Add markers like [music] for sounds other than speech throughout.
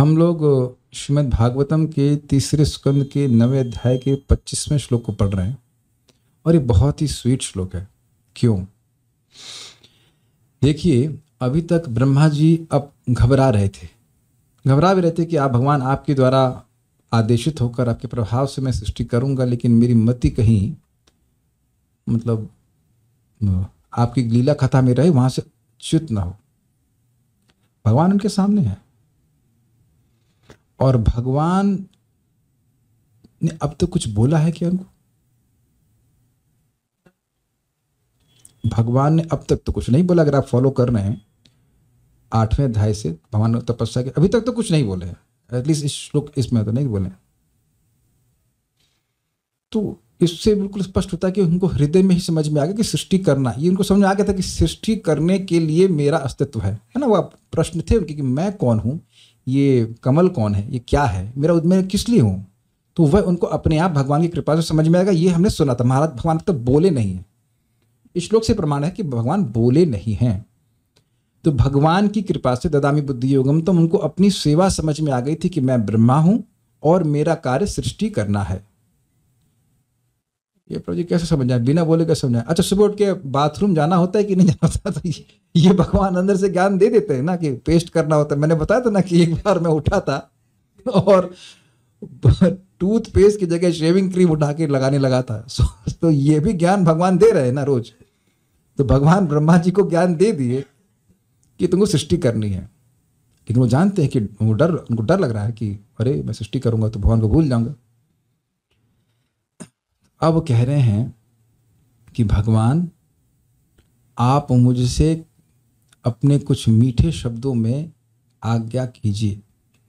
हम लोग श्रीमद् भागवतम के तीसरे स्कंद के नवे अध्याय के पच्चीसवें श्लोक को पढ़ रहे हैं और ये बहुत ही स्वीट श्लोक है क्यों देखिए अभी तक ब्रह्मा जी अब घबरा रहे थे घबरा भी रहे थे कि आप भगवान आपके द्वारा आदेशित होकर आपके प्रभाव से मैं सृष्टि करूंगा लेकिन मेरी मति कहीं मतलब आपकी लीला कथा में रहे वहां से च्युत ना हो भगवान उनके सामने है और भगवान ने अब तो कुछ बोला है क्या उनको भगवान ने अब तक तो कुछ नहीं बोला अगर आप फॉलो कर रहे हैं आठवें अध्याय से भगवान तपस्या के अभी तक तो कुछ नहीं बोले हैं एटलीस्ट इस श्लोक इसमें तो नहीं बोले तो इससे बिल्कुल स्पष्ट होता है कि उनको हृदय में ही समझ में आ गया कि सृष्टि करना ये उनको समझ में आ गया था कि सृष्टि करने के लिए मेरा अस्तित्व है है ना वो प्रश्न थे उनके कि मैं कौन हूं ये कमल कौन है ये क्या है मेरा मैं किस लिए हूँ तो वह उनको अपने आप भगवान की कृपा से समझ में आएगा ये हमने सुना था महाराज भगवान तो बोले नहीं है इस श्लोक से प्रमाण है कि भगवान बोले नहीं हैं तो भगवान की कृपा से ददामी बुद्धि योगम तो उनको अपनी सेवा समझ में आ गई थी कि मैं ब्रह्मा हूँ और मेरा कार्य सृष्टि करना है ये प्रभु जी कैसे समझ जाए बिना बोले कैसे समझाएं अच्छा सुबह उठ के बाथरूम जाना होता है कि नहीं जाना होता [laughs] तो ये भगवान अंदर से ज्ञान दे देते हैं ना कि पेस्ट करना होता है मैंने बताया था ना कि एक बार मैं उठा था और टूथपेस्ट की जगह शेविंग क्रीम उठा के लगाने लगा था [laughs] तो ये भी ज्ञान भगवान दे रहे हैं ना रोज तो भगवान ब्रह्मा जी को ज्ञान दे दिए कि तुमको सृष्टि करनी है लेकिन वो जानते हैं कि वो डर उनको डर लग रहा है कि अरे मैं सृष्टि करूंगा तो भगवान को भूल जाऊंगा अब कह रहे हैं कि भगवान आप मुझसे अपने कुछ मीठे शब्दों में आज्ञा कीजिए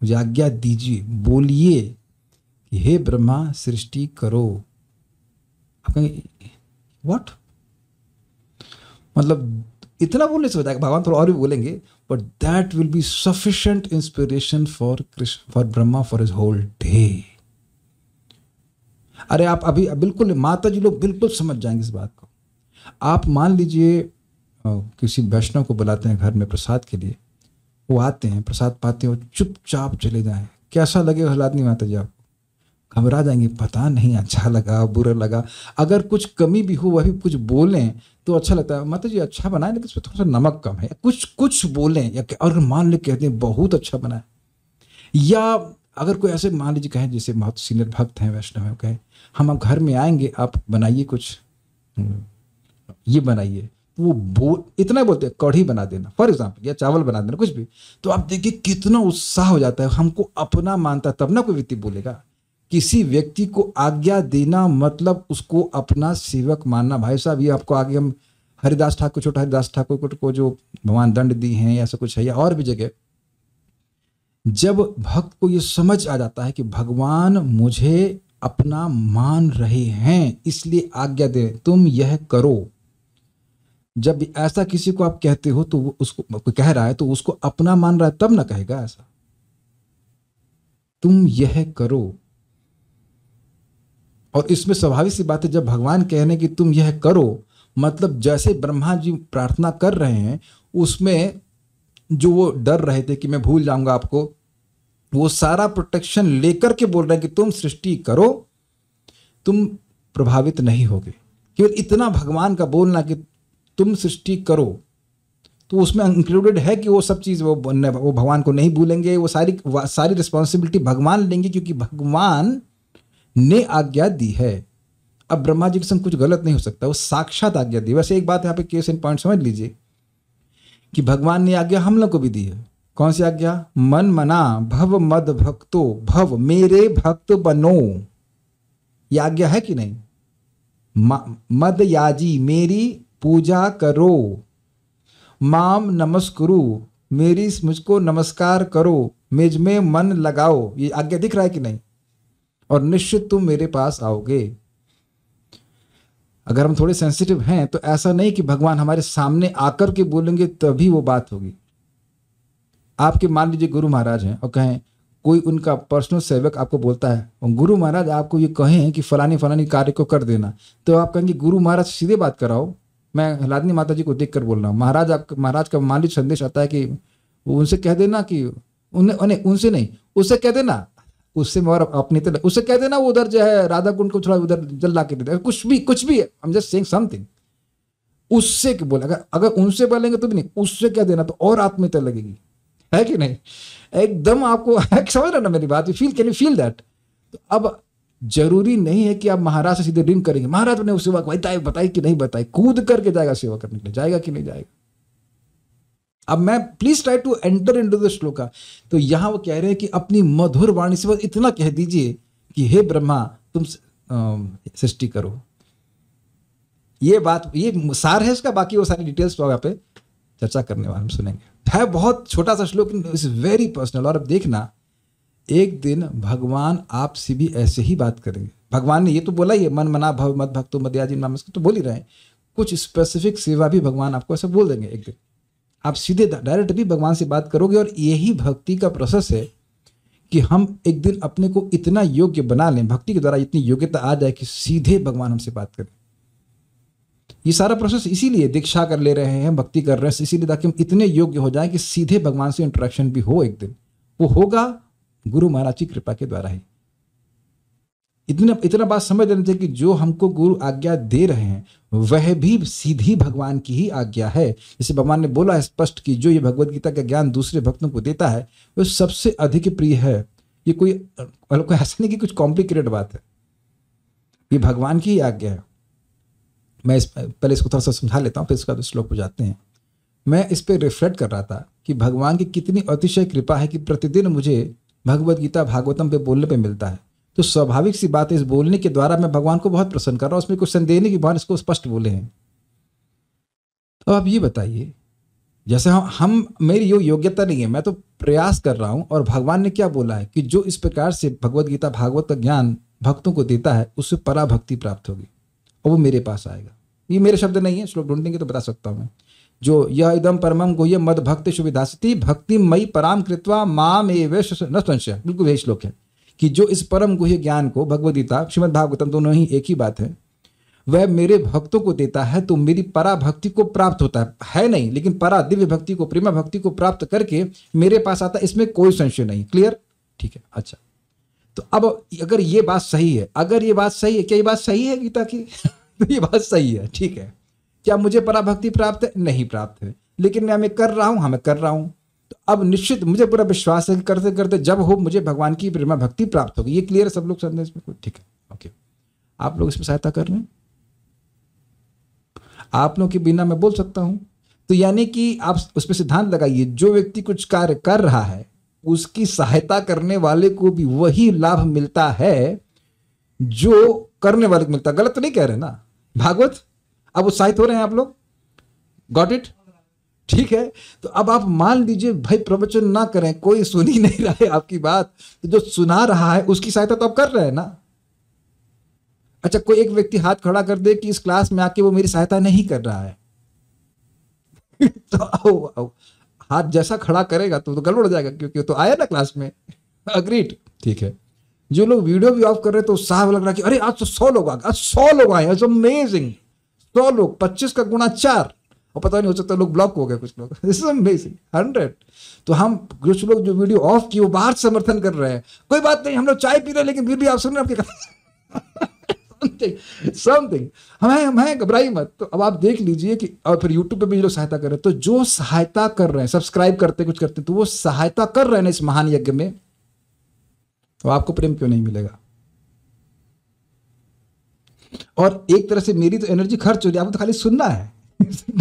मुझे आज्ञा दीजिए बोलिए कि हे ब्रह्मा सृष्टि करो आप कहेंगे वट मतलब इतना बोलने से हो भगवान थोड़ा और भी बोलेंगे but that will be sufficient inspiration for Krishna for Brahma for his whole day अरे आप अभी बिल्कुल माता जी लोग बिल्कुल समझ जाएंगे इस बात को आप मान लीजिए किसी वैष्णव को बुलाते हैं घर में प्रसाद के लिए वो आते हैं प्रसाद पाते हैं चुपचाप चले जाएं कैसा लगे नहीं माता जी आपको घबरा जाएंगे पता नहीं अच्छा लगा बुरा लगा अगर कुछ कमी भी हो वह भी कुछ बोलें तो अच्छा लगता है माता जी अच्छा बनाए लेकिन उसमें थोड़ा सा नमक कम है कुछ कुछ बोलें या और मान ले कहते हैं बहुत अच्छा बनाए या अगर कोई ऐसे मान लीजिए कहें जैसे बहुत सीनियर भक्त हैं वैष्णव हैं कहें हम आप घर में आएंगे आप बनाइए कुछ हम्म। ये बनाइए तो वो बो इतना बोलते हैं कढ़ी बना देना फॉर एग्जाम्पल या चावल बना देना कुछ भी तो आप देखिए कितना उत्साह हो जाता है हमको अपना मानता तब ना कोई व्यक्ति बोलेगा किसी व्यक्ति को आज्ञा देना मतलब उसको अपना सेवक मानना भाई साहब ये आपको आगे हम हरिदास ठाकुर छोटा हरिदास ठाकुर को जो भगवान दंड दी हैं ऐसा कुछ है या और भी जगह जब भक्त को ये समझ आ जाता है कि भगवान मुझे अपना मान रहे हैं इसलिए आज्ञा दे तुम यह करो जब ऐसा किसी को आप कहते हो तो वो उसको कोई कह रहा है तो उसको अपना मान रहा है तब ना कहेगा ऐसा तुम यह करो और इसमें स्वाभाविक सी बात है जब भगवान कहने कि तुम यह करो मतलब जैसे ब्रह्मा जी प्रार्थना कर रहे हैं उसमें जो वो डर रहे थे कि मैं भूल जाऊंगा आपको वो सारा प्रोटेक्शन लेकर के बोल रहे हैं कि तुम सृष्टि करो तुम प्रभावित नहीं होगे केवल इतना भगवान का बोलना कि तुम सृष्टि करो तो उसमें इंक्लूडेड है कि वो सब चीज़ वो वो भगवान को नहीं भूलेंगे वो सारी सारी रिस्पॉन्सिबिलिटी भगवान लेंगे क्योंकि भगवान ने आज्ञा दी है अब ब्रह्मा जी के संग कुछ गलत नहीं हो सकता वो साक्षात आज्ञा दी वैसे एक बात यहाँ पे केस इन पॉइंट समझ लीजिए कि भगवान ने आज्ञा हम लोग को भी दी है कौन सी आज्ञा मन मना भव मद भक्तो भव मेरे भक्त बनो ये आज्ञा है कि नहीं म, मद याजी मेरी पूजा करो माम नमस्कुरु मेरी मुझको नमस्कार करो मेज में मन लगाओ ये आज्ञा दिख रहा है कि नहीं और निश्चित तुम मेरे पास आओगे अगर हम थोड़े सेंसिटिव हैं तो ऐसा नहीं कि भगवान हमारे सामने आकर के बोलेंगे तभी वो बात होगी आपके मान लीजिए गुरु महाराज हैं और कहें कोई उनका पर्सनल सेवक आपको बोलता है और गुरु महाराज आपको ये कहें कि फलानी फलानी कार्य को कर देना तो आप कहेंगे गुरु महाराज सीधे बात कराओ मैं लादनी माता जी को देख कर बोल रहा हूँ महाराज आप महाराज का मान लीजिए संदेश आता है कि उनसे कह देना कि उन्हें उन्हें उनसे नहीं उससे कह देना उससे और अपने तरह उससे कह देना वो उधर जो है राधा कुंड को थोड़ा उधर जल ला के दे दे कुछ भी कुछ भी हम जस्ट सेइंग समथिंग उससे बोले अगर अगर उनसे बोलेंगे तो भी नहीं उससे कह देना तो और आत्मीयता लगेगी है कि नहीं एकदम आपको है [laughs] समझ रहे ना मेरी बात you feel can you feel that तो अब जरूरी नहीं है कि आप महाराज से सीधे ड्रिंक करेंगे महाराज ने उस सेवा बताई बताई कि नहीं बताई कूद करके जाएगा सेवा करने के लिए जाएगा कि नहीं जाएगा अब मैं please try to enter into the shloka तो यहां वो कह रहे हैं कि अपनी मधुर वाणी से बस इतना कह दीजिए कि हे ब्रह्मा तुम सृष्टि करो ये बात ये सार है इसका बाकी वो सारी डिटेल्स वहाँ तो पे चर्चा करने वाले हम सुनेंगे है बहुत छोटा सा श्लोक इज वेरी पर्सनल और अब देखना एक दिन भगवान आपसे भी ऐसे ही बात करेंगे भगवान ने ये तो बोला ही है मन मना भव मत भक्तो मदयाजी नमस्कार तो बोल ही रहे हैं कुछ स्पेसिफिक सेवा भी भगवान आपको ऐसे बोल देंगे एक दिन आप सीधे डायरेक्ट भी भगवान से बात करोगे और यही भक्ति का प्रोसेस है कि हम एक दिन अपने को इतना योग्य बना लें भक्ति के द्वारा इतनी योग्यता आ जाए कि सीधे भगवान हमसे बात करें ये सारा प्रोसेस इसीलिए दीक्षा कर ले रहे हैं भक्ति कर रहे हैं इसीलिए ताकि हम इतने योग्य हो जाएं कि सीधे भगवान से इंटरेक्शन भी हो एक दिन वो होगा गुरु महाराज की कृपा के द्वारा ही इतना इतना बात समझ लेना चाहिए कि जो हमको गुरु आज्ञा दे रहे हैं वह भी सीधी भगवान की ही आज्ञा है जैसे भगवान ने बोला है स्पष्ट कि जो ये भगवदगीता गीता का ज्ञान दूसरे भक्तों को देता है वह सबसे अधिक प्रिय है ये कोई मतलब कोई ऐसा नहीं कि कुछ कॉम्प्लिकेटेड बात है ये भगवान की ही आज्ञा है मैं इस पहले इसको थोड़ा सा समझा लेता हूँ फिर उसके बाद श्लोक पर जाते हैं मैं इस पर रिफ्लेक्ट कर रहा था कि भगवान की कितनी अतिशय कृपा है कि प्रतिदिन मुझे भगवत गीता भागवतम पे बोलने पे मिलता है तो स्वाभाविक सी बात है इस बोलने के द्वारा मैं भगवान को बहुत प्रसन्न कर रहा हूँ उसमें कुछ संदेह नहीं कि भगवान इसको स्पष्ट बोले हैं तो आप ये बताइए जैसे हम हम मेरी यो योग्यता नहीं है मैं तो प्रयास कर रहा हूँ और भगवान ने क्या बोला है कि जो इस प्रकार से भगवत गीता भागवत का ज्ञान भक्तों को देता है उससे पराभक्ति प्राप्त होगी और वो मेरे पास आएगा ये मेरे शब्द नहीं है श्लोक ढूंढेंगे तो बता सकता हूँ जो यह इदम परमम गुह्य मद भक्ति सुविधासती भक्ति मई पराम कृत्वा माम एव न संशय बिल्कुल यही श्लोक है कि जो इस परम गुह्य ज्ञान को भगवदगीता श्रीमद भागवतम दोनों ही एक ही बात है वह मेरे भक्तों को देता है तो मेरी परा भक्ति को प्राप्त होता है है नहीं लेकिन परा दिव्य भक्ति को प्रेमा भक्ति को प्राप्त करके मेरे पास आता है इसमें कोई संशय नहीं क्लियर ठीक है अच्छा तो अब अगर ये बात सही है अगर ये बात सही है क्या ये बात सही है गीता की [laughs] तो ये बात सही है ठीक है क्या मुझे पराभक्ति प्राप्त है नहीं प्राप्त है लेकिन मैं कर रहा हूँ हमें हाँ, कर रहा हूँ तो अब निश्चित मुझे पूरा विश्वास है करते करते जब हो मुझे भगवान की प्रेमा भक्ति प्राप्त होगी ये क्लियर है सब लोग समझ में ठीक है ओके आप लोग इसमें सहायता कर रहे हैं आप लोग के बिना मैं बोल सकता हूँ तो यानी कि आप उस पर सिद्धांत लगाइए जो व्यक्ति कुछ कार्य कर रहा है उसकी सहायता करने वाले को भी वही लाभ मिलता है जो करने वाले को मिलता गलत तो नहीं कह रहे ना भागवत अब उत्साहित हो रहे हैं आप लोग गॉट इट ठीक है तो अब आप मान लीजिए भाई प्रवचन ना करें कोई सुन ही नहीं रहा है आपकी बात तो जो सुना रहा है उसकी सहायता तो आप कर रहे हैं ना अच्छा कोई एक व्यक्ति हाथ खड़ा कर दे कि इस क्लास में आके वो मेरी सहायता नहीं कर रहा है [laughs] तो आओ आओ हाथ जैसा खड़ा करेगा तो, तो गड़बड़ हो जाएगा क्योंकि तो आया ना क्लास में अग्रीड ठीक है जो लोग वीडियो भी ऑफ कर रहे थे तो उत्साह लग रहा कि अरे आज तो सौ लोग आ गए आज सौ लोग आए आज अमेजिंग सौ लोग पच्चीस का गुणा चार और पता नहीं हो सकता लोग ब्लॉक हो गए कुछ लोग दिस इज अमेजिंग हंड्रेड तो हम कुछ लोग जो वीडियो ऑफ किए वो बाहर समर्थन कर रहे हैं कोई बात नहीं हम लोग चाय पी रहे हैं लेकिन फिर भी आप सुन रहे हैं आपकी समथिंग हमें हमें घबराई मत तो अब आप देख लीजिए कि और फिर यूट्यूब पे भी लोग सहायता कर रहे हैं तो जो सहायता कर रहे हैं सब्सक्राइब करते कुछ करते तो वो सहायता कर रहे हैं इस महान यज्ञ में तो आपको प्रेम क्यों नहीं मिलेगा और एक तरह से मेरी तो एनर्जी खर्च हो रही है आपको तो खाली सुनना है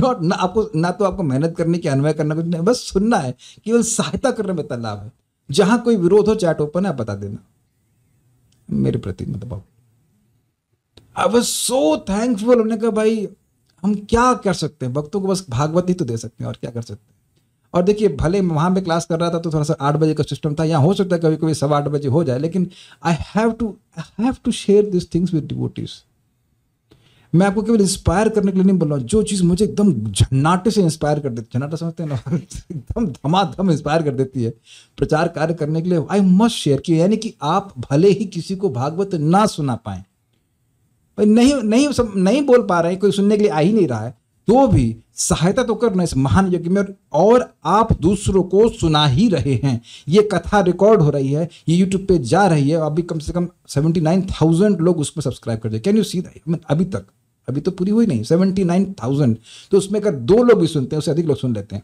नॉट ना आपको ना तो आपको मेहनत करने की अन्वय करना कुछ नहीं बस सुनना है केवल सहायता करने में इतना लाभ है जहां कोई विरोध हो चैट ओपन है बता देना मेरे प्रति मत आई वॉज सो थैंकफुल उन्होंने कहा भाई हम क्या कर सकते हैं भक्तों को बस भागवत ही तो दे सकते हैं और क्या कर सकते हैं और देखिए भले वहाँ में क्लास कर रहा था तो थोड़ा सा आठ बजे का सिस्टम था यहाँ हो सकता है कभी कभी सवा आठ बजे हो जाए लेकिन I have to I have to share this things with devotees मैं आपको केवल इंस्पायर करने के लिए नहीं बोल रहा हूँ जो चीज़ मुझे एकदम झन्नाटे से इंस्पायर कर देती है झन्नाटा समझते हैं ना [laughs] एकदम धमाधम इंस्पायर कर देती है प्रचार कार्य करने के लिए आई मस्ट शेयर की यानी कि आप भले ही किसी को भागवत ना सुना पाए भाई नहीं नहीं सब नहीं बोल पा रहे हैं कोई सुनने के लिए आ ही नहीं रहा है तो भी सहायता तो करना इस महान यज्ञ में और आप दूसरों को सुना ही रहे हैं ये कथा रिकॉर्ड हो रही है ये यूट्यूब पे जा रही है अभी कम से कम सेवेंटी नाइन थाउजेंड लोग उसमें सब्सक्राइब कर दे कैन यू सी दैट अभी तक अभी तो पूरी हुई नहीं सेवेंटी नाइन थाउजेंड तो उसमें अगर दो लोग भी सुनते हैं उससे अधिक लोग सुन लेते हैं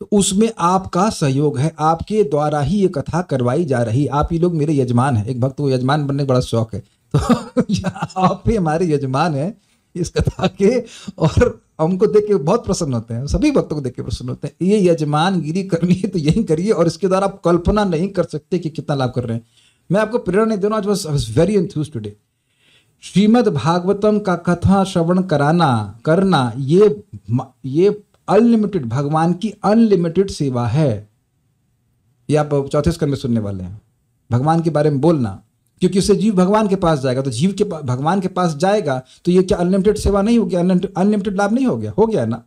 तो उसमें आपका सहयोग है आपके द्वारा ही ये कथा करवाई जा रही आप ये लोग मेरे यजमान हैं एक भक्त को यजमान बनने का बड़ा शौक है [laughs] तो आप ही हमारे यजमान हैं इस कथा के और हमको देख के बहुत प्रसन्न होते हैं सभी भक्तों को देख के प्रसन्न होते हैं ये यजमानगिरी करनी है तो यही करिए और इसके द्वारा आप कल्पना नहीं कर सकते कि कितना लाभ कर रहे हैं मैं आपको प्रेरणा नहीं देना आज was very enthused today Shrimad Bhagavatam का कथा श्रवण कराना करना ये ये अनलिमिटेड भगवान की अनलिमिटेड सेवा है ये आप चौथे स्कंद में सुनने वाले हैं भगवान के बारे में बोलना क्योंकि उससे जीव भगवान के पास जाएगा तो जीव के भगवान के पास जाएगा तो ये क्या अनलिमिटेड सेवा नहीं होगी अनलिमिटेड लाभ नहीं हो गया हो गया ना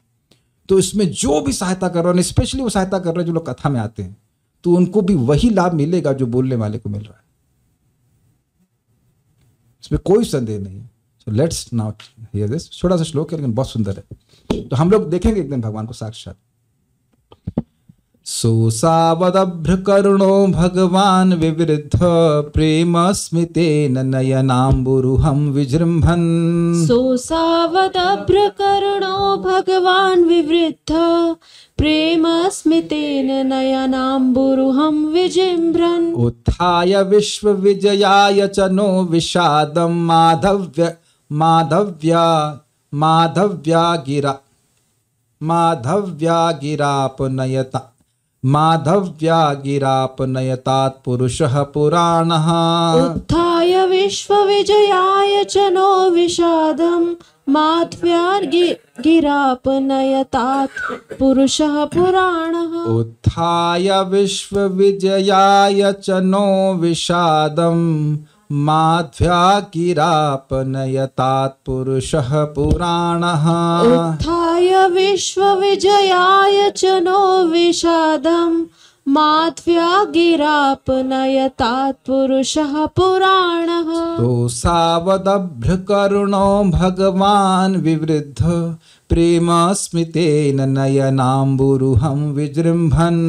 तो इसमें जो भी सहायता कर रहे हैं स्पेशली वो सहायता कर रहे हैं जो लोग कथा में आते हैं तो उनको भी वही लाभ मिलेगा जो बोलने वाले को मिल रहा है इसमें कोई संदेह नहीं है so let's now hear this छोटा सा श्लोक है लेकिन बहुत सुंदर है तो हम लोग देखेंगे एक दिन भगवान को साक्षात सुसावदभ्रकरुणो भगवान् विवृद्ध प्रेमस्मितेन नयनाम्बुरुहं विजृम्भन् सुसावदभ्रकरुणो भगवान् विवृद्ध प्रेमस्मितेन नयनाम्बुरुहं विजृम्भन् उत्थाय विश्वविजयाय च नो विषादं माधव्य माधव्या माधव्या गिरा माधव्या गिरापनयता माधव्या गिरापनयतात्पुरुषः पुराणः उत्थाय विश्वविजयाय च नो विषादम् पुरुषः पुराणः उत्थाय विश्वविजयाय च नो विषादम् माध्याकिरापनयतात्पुरुषः पुराणः उत्थाय विश्वविजयाय च नो विषादम् माध्व्यागिरापनयतात्पुरुषः पुराणः सावदभ्रकरुणो भगवान् विवृद्ध प्रेमस्मितेन नयनाम्बुरुहं विजृम्भन्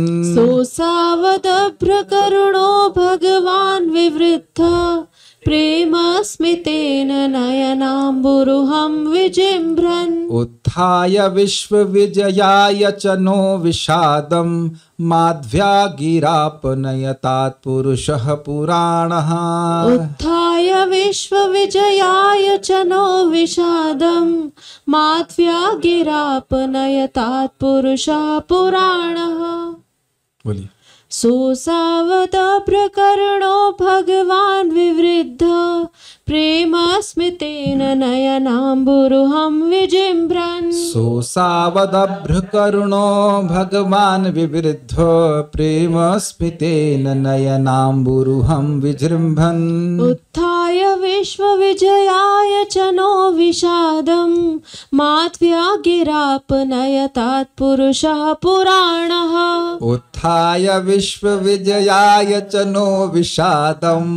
सावदभ्रकरुणो भगवान् विवृद्ध प्रेमस्मितेन नयनाम्बुरुहं विजिम्भ्रन् उत्थाय विश्वविजयाय च नो विषादं माध्व्या गिरापनयतात्पुरुषः पुराणः उत्थाय विश्वविजयाय च नो विषादं माध्व्या पुरुषः पुराणः बोलिए सोऽसावता प्रकरणो भगवान् विवृद्ध प्रेमास्मितेन नयनाम्बुरुहं विजिम्रन् सुसावदभ्रुकरुणो भगवान् विवृद्ध प्रेमस्मितेन नयनाम्बुरुहं विजृम्भन् उत्थाय विश्वविजयाय च नो विषादं मात्व्यागिरापनयतात्पुरुषः पुराणः उत्थाय विश्वविजयाय च नो विषादं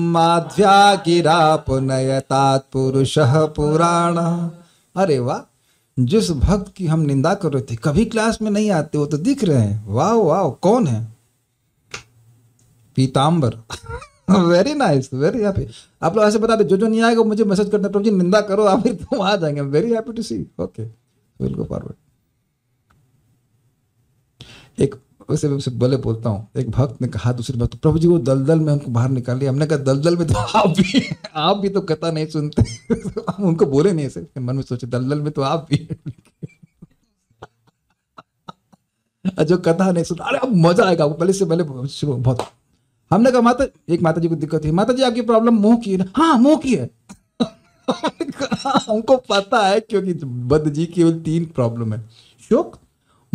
गिरापनय तात्पुरुष पुराण अरे वाह जिस भक्त की हम निंदा कर रहे थे कभी क्लास में नहीं आते वो तो दिख रहे हैं वाह वाह कौन है Pitambar very nice very happy आप लोग ऐसे बता दे जो जो नहीं आएगा मुझे मैसेज करना प्रभु जी निंदा करो आप फिर तुम आ जाएंगे very happy to see okay will go forward एक वैसे मैं उसे बोले बोलता हूँ एक भक्त ने कहा दूसरे भक्त प्रभु जी वो दलदल में उनको बाहर निकाल लिया हमने कहा दलदल में तो आप भी आप भी तो कथा नहीं सुनते तो [laughs] हम उनको बोले नहीं ऐसे मन में सोचे दलदल में तो आप भी [laughs] अच्छा, जो कथा नहीं सुन अरे अब मजा आएगा वो पहले से पहले बहुत हमने कहा माता एक माता जी को दिक्कत हुई माता जी आपकी प्रॉब्लम मुंह की है ना हाँ मुंह की है [laughs] हमको पता है क्योंकि बद्ध जी केवल तीन प्रॉब्लम है शोक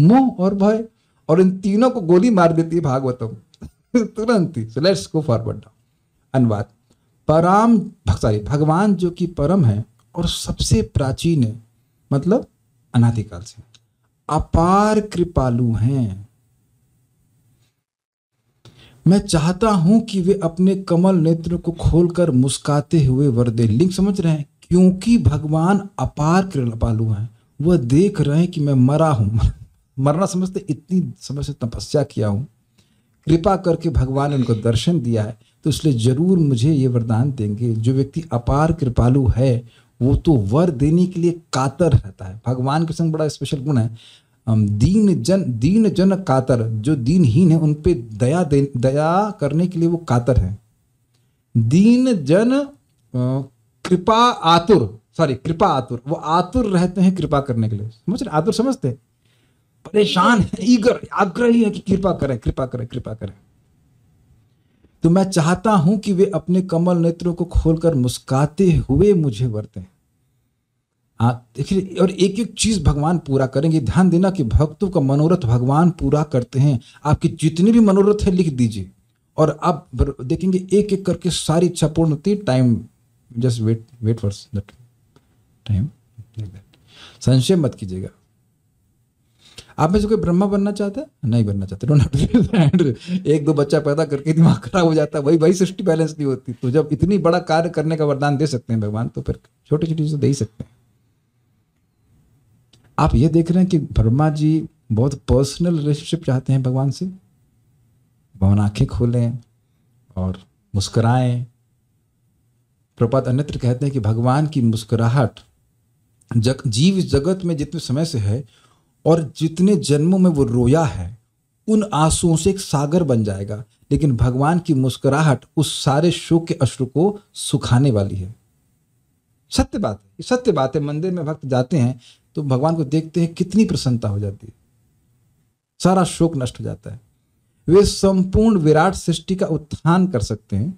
मुंह और भय और इन तीनों को गोली मार देती है भागवतम [laughs] तुरंत ही सो लेट्स गो फॉरवर्ड अनुवाद पराम सॉरी भगवान जो कि परम है और सबसे प्राचीन है मतलब अनाधिकाल से अपार कृपालु हैं मैं चाहता हूं कि वे अपने कमल नेत्र को खोलकर मुस्काते हुए वर दे लिंग समझ रहे हैं क्योंकि भगवान अपार कृपालु हैं वह देख रहे हैं कि मैं मरा हूं [laughs] मरना समझते इतनी समय से तपस्या किया हूँ कृपा करके भगवान ने उनको दर्शन दिया है तो इसलिए जरूर मुझे ये वरदान देंगे जो व्यक्ति अपार कृपालु है वो तो वर देने के लिए कातर रहता है भगवान के संग बड़ा स्पेशल गुण है दीन जन दीन जन कातर जो दीनहीन है उन पर दया दे दया करने के लिए वो कातर है दीन जन कृपा आतुर सॉरी कृपा आतुर वो आतुर रहते हैं कृपा करने के लिए समझ रहे आतुर समझते हैं परेशान है ईगर आग्रही है कि कृपा करें कृपा करें कृपा करें तो मैं चाहता हूं कि वे अपने कमल नेत्रों को खोलकर मुस्काते हुए मुझे वरते हाँ देखिए और एक एक चीज भगवान पूरा करेंगे ध्यान देना कि भक्तों का मनोरथ भगवान पूरा करते हैं आपकी जितनी भी मनोरथ है लिख दीजिए और आप देखेंगे एक एक करके सारी इच्छा पूर्ण होती time just wait wait for time संशय मत कीजिएगा आप में से कोई ब्रह्मा बनना चाहता है नहीं बनना चाहता डोंट एक दो बच्चा पैदा करके दिमाग खराब हो जाता है वही वही सृष्टि बैलेंस नहीं होती तो जब इतनी बड़ा कार्य करने का वरदान दे सकते हैं भगवान तो फिर छोटी छोटी चीज़ें दे ही सकते हैं आप ये देख रहे हैं कि ब्रह्मा जी बहुत पर्सनल रिलेशनशिप चाहते हैं भगवान से भगवान आंखें खोलें और मुस्कराएं प्रपात अन्यत्र कहते हैं कि भगवान की मुस्कुराहट जग जीव जगत में जितने समय से है और जितने जन्मों में वो रोया है उन आंसुओं से एक सागर बन जाएगा लेकिन भगवान की मुस्कुराहट उस सारे शोक के अश्रु को सुखाने वाली है सत्य बात है सत्य बात है मंदिर में भक्त जाते हैं तो भगवान को देखते हैं कितनी प्रसन्नता हो जाती है सारा शोक नष्ट हो जाता है वे संपूर्ण विराट सृष्टि का उत्थान कर सकते हैं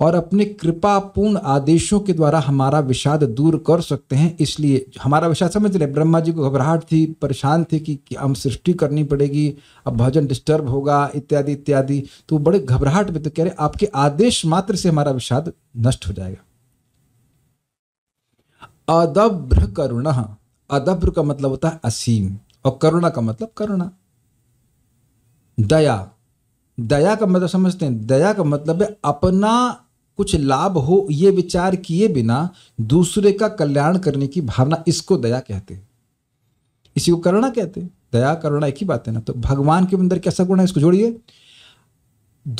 और अपने कृपा पूर्ण आदेशों के द्वारा हमारा विषाद दूर कर सकते हैं इसलिए हमारा विषाद समझ रहे ब्रह्मा जी को घबराहट थी परेशान थे कि, कि हम सृष्टि करनी पड़ेगी अब भजन डिस्टर्ब होगा इत्यादि इत्यादि तो बड़े घबराहट में तो कह रहे आपके आदेश मात्र से हमारा विषाद नष्ट हो जाएगा अदभ्र करुण अदभ्र का मतलब होता है असीम और करुणा का मतलब करुणा दया दया का मतलब समझते हैं दया का मतलब है अपना कुछ लाभ हो ये विचार किए बिना दूसरे का कल्याण करने की भावना इसको दया कहते हैं इसी को करुणा कहते हैं दया करुणा एक ही बात है ना तो भगवान के अंदर कैसा गुण है इसको जोड़िए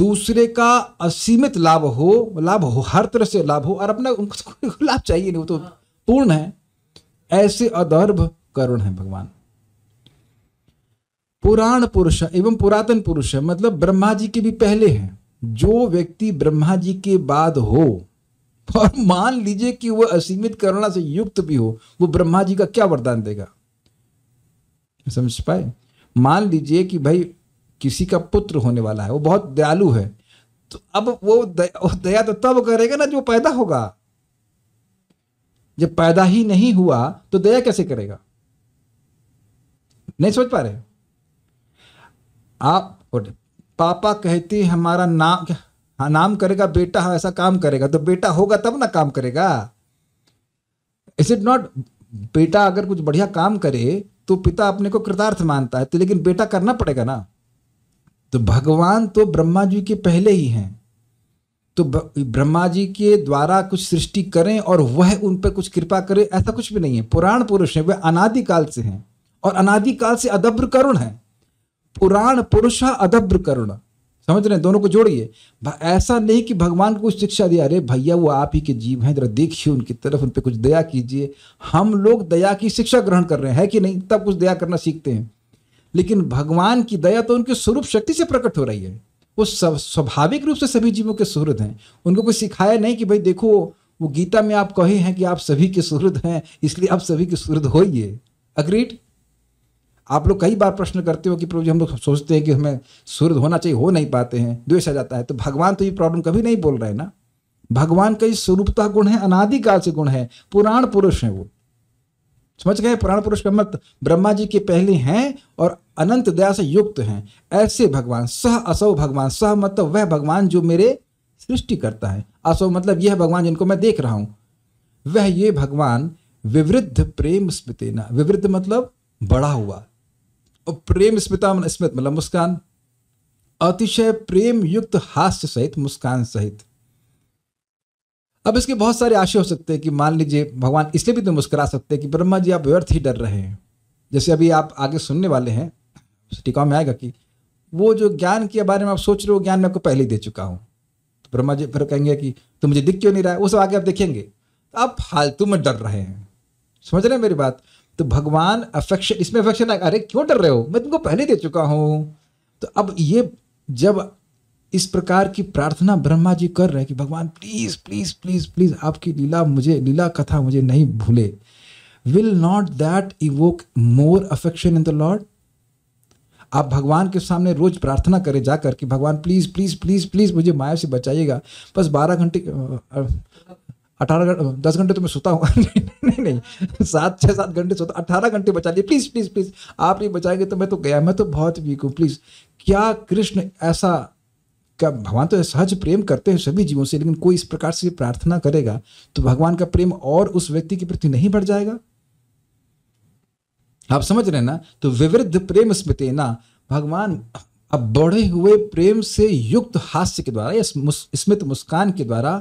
दूसरे का असीमित लाभ हो लाभ हो हर तरह से लाभ हो और अपना उनको [laughs] लाभ चाहिए नहीं वो तो हाँ। पूर्ण है ऐसे अदर्भ करुण है भगवान पुराण पुरुष एवं पुरातन पुरुष है मतलब ब्रह्मा जी के भी पहले हैं जो व्यक्ति ब्रह्मा जी के बाद हो और मान लीजिए कि वह असीमित करुणा से युक्त भी हो वो ब्रह्मा जी का क्या वरदान देगा समझ पाए मान लीजिए कि भाई किसी का पुत्र होने वाला है वो बहुत दयालु है तो अब वो दया तो तब करेगा ना जो पैदा होगा जब पैदा ही नहीं हुआ तो दया कैसे करेगा नहीं सोच पा रहे आप पापा कहते हमारा नाम हाँ नाम करेगा बेटा हाँ ऐसा काम करेगा तो बेटा होगा तब ना काम करेगा इज इट नॉट बेटा अगर कुछ बढ़िया काम करे तो पिता अपने को कृतार्थ मानता है तो लेकिन बेटा करना पड़ेगा ना तो भगवान तो ब्रह्मा जी के पहले ही हैं तो ब्रह्मा जी के द्वारा कुछ सृष्टि करें और वह उन पर कुछ कृपा करें ऐसा कुछ भी नहीं है पुराण पुरुष हैं वह अनादिकाल से हैं और अनादिकाल से अदब्र करुण हैं पुराण पुरुषा अदभ्र करुण समझ रहे हैं दोनों को जोड़िए ऐसा नहीं कि भगवान को कुछ शिक्षा दिया अरे भैया वो आप ही के जीव हैं जरा देखिए उनकी तरफ उन पर कुछ दया कीजिए हम लोग दया की शिक्षा ग्रहण कर रहे हैं है कि नहीं तब कुछ दया करना सीखते हैं लेकिन भगवान की दया तो उनके स्वरूप शक्ति से प्रकट हो रही है वो स्वाभाविक रूप से सभी जीवों के सुहृद हैं उनको कोई सिखाया नहीं कि भाई देखो वो गीता में आप कहे हैं कि आप सभी के सुहृद हैं इसलिए आप सभी के सुहृद होइए अग्रीड आप लोग कई बार प्रश्न करते हो कि प्रभु जी हम लोग सोचते हैं कि हमें सूर्य होना चाहिए हो नहीं पाते हैं द्वेष आ जाता है तो भगवान तो ये प्रॉब्लम कभी नहीं बोल रहे ना भगवान का ये स्वरूपता गुण है अनादिकाल से गुण है पुराण पुरुष है वो समझ गए पुराण पुरुष का मत मतलब ब्रह्मा जी के पहले हैं और अनंत दया से युक्त हैं ऐसे भगवान सह असौ भगवान सह मतलब वह भगवान जो मेरे सृष्टि करता है असौ मतलब यह भगवान जिनको मैं देख रहा हूँ वह ये भगवान विवृद्ध प्रेम स्मृति ना विवृद्ध मतलब बड़ा हुआ प्रेम स्मितामन स्मित मतलब मुस्कान अतिशय प्रेम युक्त हास्य सहित मुस्कान सहित अब इसके बहुत सारे आशय हो सकते हैं कि मान लीजिए भगवान इसलिए भी तो मुस्कुरा सकते हैं कि ब्रह्मा जी आप व्यर्थ ही डर रहे हैं जैसे अभी आप आगे सुनने वाले हैं टीकाओं में आएगा कि वो जो ज्ञान के बारे में आप सोच रहे हो ज्ञान मैं आपको पहले ही दे चुका हूँ तो ब्रह्मा जी फिर कहेंगे कि तो मुझे दिख क्यों नहीं रहा है वो सब आगे आप देखेंगे तो आप फालतू में डर रहे हैं समझ रहे हैं मेरी बात तो भगवान अफेक्शन इसमें अफेक्शन अरे क्यों डर रहे हो मैं तुमको पहले दे चुका हूं तो अब ये जब इस प्रकार की प्रार्थना ब्रह्मा जी कर रहे हैं कि भगवान प्लीज प्लीज प्लीज प्लीज आपकी लीला मुझे लीला कथा मुझे नहीं भूले will not that evoke more affection in the lord आप भगवान के सामने रोज प्रार्थना करें जाकर कि भगवान प्लीज प्लीज प्लीज प्लीज मुझे माया से बचाइएगा बस बारह घंटे अठारह घंटे दस घंटे तो मैं सोता हूँ [laughs] नहीं नहीं नहीं सात छः सात घंटे सोता अठारह घंटे बचा लिए प्लीज़ प्लीज़ प्लीज़ आप नहीं बचाएंगे तो मैं तो गया मैं तो बहुत वीक हूँ प्लीज़ क्या कृष्ण ऐसा क्या भगवान तो सहज प्रेम करते हैं सभी जीवों से लेकिन कोई इस प्रकार से प्रार्थना करेगा तो भगवान का प्रेम और उस व्यक्ति के प्रति नहीं बढ़ जाएगा आप समझ रहे हैं ना तो विवृद्ध प्रेम स्मृति ना भगवान अब बढ़े हुए प्रेम से युक्त हास्य के द्वारा या स्मित मुस्कान के द्वारा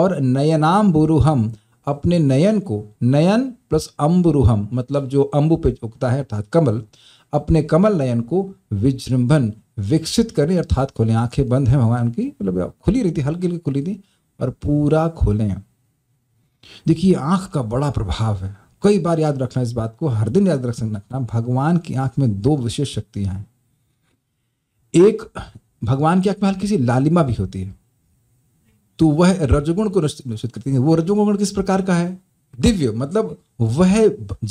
और नयनाम बुरुहम अपने नयन को नयन प्लस अम्बुरुहम मतलब जो अम्बु पे उगता है अर्थात कमल अपने कमल नयन को विजृंभन विकसित करें अर्थात खोलें आंखें बंद हैं भगवान की मतलब खुली रही थी हल्की हल्की खुली थी और पूरा खोलें देखिए आंख का बड़ा प्रभाव है कई बार याद रखना इस बात को हर दिन याद रख रखना भगवान की आंख में दो विशेष शक्तियां हैं एक भगवान की आंख में हल्की सी लालिमा भी होती है तो वह रजगुण को निश्चित करती है वो रजगुण किस प्रकार का है दिव्य मतलब वह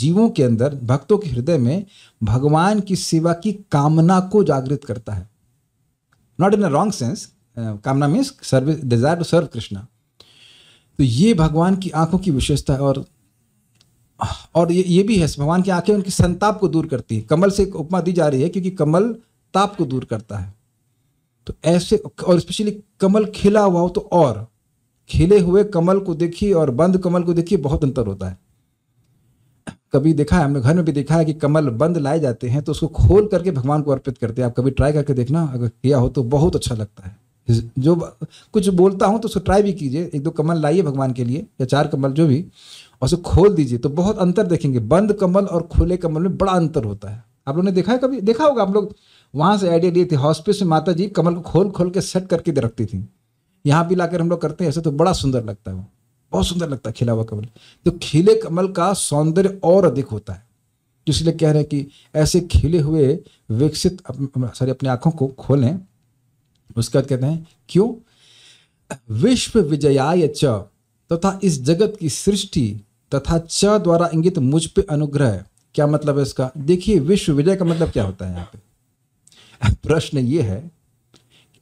जीवों के अंदर भक्तों के हृदय में भगवान की सेवा की कामना को जागृत करता है not in a wrong sense कामना means service desire to serve Krishna तो ये भगवान की आंखों की विशेषता है और और ये ये भी है भगवान की आंखें उनकी संताप को दूर करती है कमल से एक उपमा दी जा रही है क्योंकि कमल ताप को दूर करता है तो ऐसे और स्पेशली कमल खिला हुआ हो तो और खिले हुए कमल को देखिए और बंद कमल को देखिए बहुत अंतर होता है कभी देखा है हमने घर में भी देखा है कि कमल बंद लाए जाते हैं तो उसको खोल करके भगवान को अर्पित करते हैं आप कभी ट्राई करके देखना अगर किया हो तो बहुत अच्छा लगता है जो कुछ बोलता हूँ तो उसको ट्राई भी कीजिए एक दो कमल लाइए भगवान के लिए या चार कमल जो भी और उसे खोल दीजिए तो बहुत अंतर देखेंगे बंद कमल और खुले कमल में बड़ा अंतर होता है आप लोगों ने देखा है कभी देखा होगा आप लोग वहाँ से आइडिया लिए थी हॉस्पिस में माता जी कमल को खोल खोल के सेट करके रखती थी यहाँ भी लाकर हम लोग करते हैं ऐसे तो बड़ा सुंदर लगता है वो बहुत सुंदर लगता है खिला हुआ कमल तो खिले कमल का सौंदर्य और अधिक होता है तो इसलिए कह रहे हैं कि ऐसे खिले हुए विकसित सॉरी अपनी आंखों को खोलें उसके बाद कहते हैं क्यों विश्व विजयाय च तथा इस जगत की सृष्टि तथा च द्वारा इंगित मुझ पे अनुग्रह क्या मतलब है इसका देखिए विश्व विजय का मतलब क्या होता है यहाँ पे प्रश्न ये है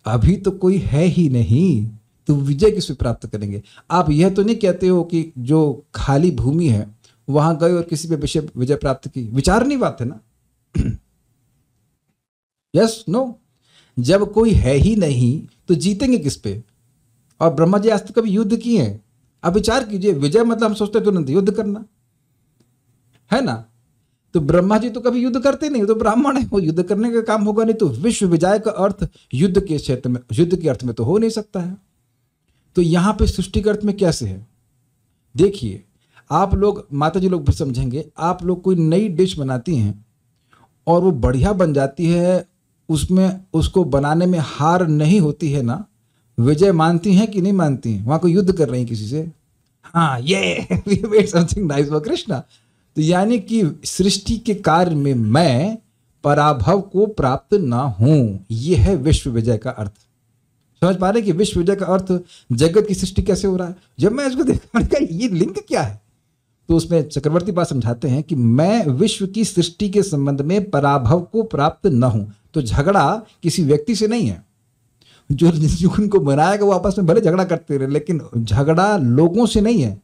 अभी तो कोई है ही नहीं तो विजय किस प्राप्त करेंगे आप यह तो नहीं कहते हो कि जो खाली भूमि है वहां गए और किसी पे विषय विजय प्राप्त की विचारनी बात है ना यस [clears throat] नो no. जब कोई है ही नहीं तो जीतेंगे किस पे और ब्रह्मा जी आज तक तो कभी युद्ध किए हैं अब विचार कीजिए विजय मतलब हम सोचते तुरंत तो युद्ध करना है ना तो ब्रह्मा जी तो कभी युद्ध करते नहीं तो ब्राह्मण है वो युद्ध करने का काम होगा नहीं तो विश्व विजय का अर्थ युद्ध के क्षेत्र में युद्ध के अर्थ में तो हो नहीं सकता है तो यहाँ पे सृष्टि के अर्थ में कैसे है देखिए आप लोग माता जी लोग भी समझेंगे आप लोग कोई नई डिश बनाती हैं और वो बढ़िया बन जाती है उसमें उसको बनाने में हार नहीं होती है ना विजय मानती हैं कि नहीं मानती हैं वहां को युद्ध कर रही है किसी से हाँ ये [laughs] समथिंग नाइस कृष्णा तो यानी कि सृष्टि के कार्य में मैं पराभव को प्राप्त ना हूं यह है विश्व विजय का अर्थ समझ पा रहे कि विश्व विजय का अर्थ जगत की सृष्टि कैसे हो रहा है जब मैं इसको देखा ये लिंग क्या है तो उसमें चक्रवर्ती बात समझाते हैं कि मैं विश्व की सृष्टि के संबंध में पराभव को प्राप्त न हूं तो झगड़ा किसी व्यक्ति से नहीं है जो जिस उनको बनाएगा वो आपस में भले झगड़ा करते रहे लेकिन झगड़ा लोगों से नहीं है